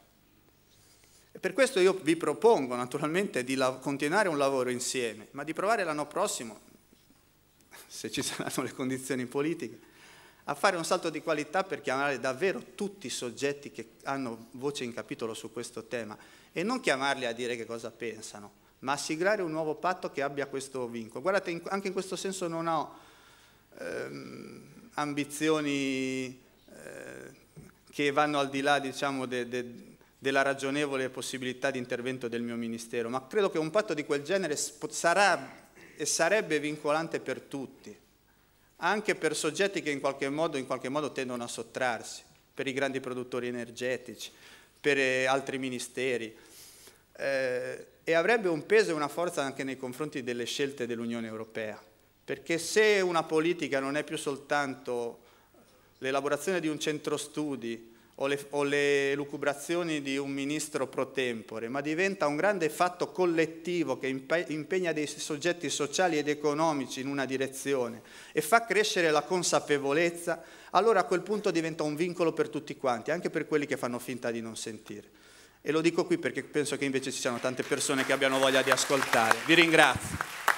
A: E per questo io vi propongo naturalmente di continuare un lavoro insieme, ma di provare l'anno prossimo, se ci saranno le condizioni politiche, a fare un salto di qualità per chiamare davvero tutti i soggetti che hanno voce in capitolo su questo tema e non chiamarli a dire che cosa pensano, ma a siglare un nuovo patto che abbia questo vincolo. Guardate, anche in questo senso non ho ehm, ambizioni che vanno al di là diciamo, de, de, della ragionevole possibilità di intervento del mio ministero, ma credo che un patto di quel genere sarà e sarebbe vincolante per tutti, anche per soggetti che in qualche modo, in qualche modo tendono a sottrarsi, per i grandi produttori energetici, per eh, altri ministeri. Eh, e avrebbe un peso e una forza anche nei confronti delle scelte dell'Unione Europea, perché se una politica non è più soltanto l'elaborazione di un centro studi o le, o le lucubrazioni di un ministro pro tempore, ma diventa un grande fatto collettivo che impegna dei soggetti sociali ed economici in una direzione e fa crescere la consapevolezza, allora a quel punto diventa un vincolo per tutti quanti, anche per quelli che fanno finta di non sentire. E lo dico qui perché penso che invece ci siano tante persone che abbiano voglia di ascoltare. Vi ringrazio.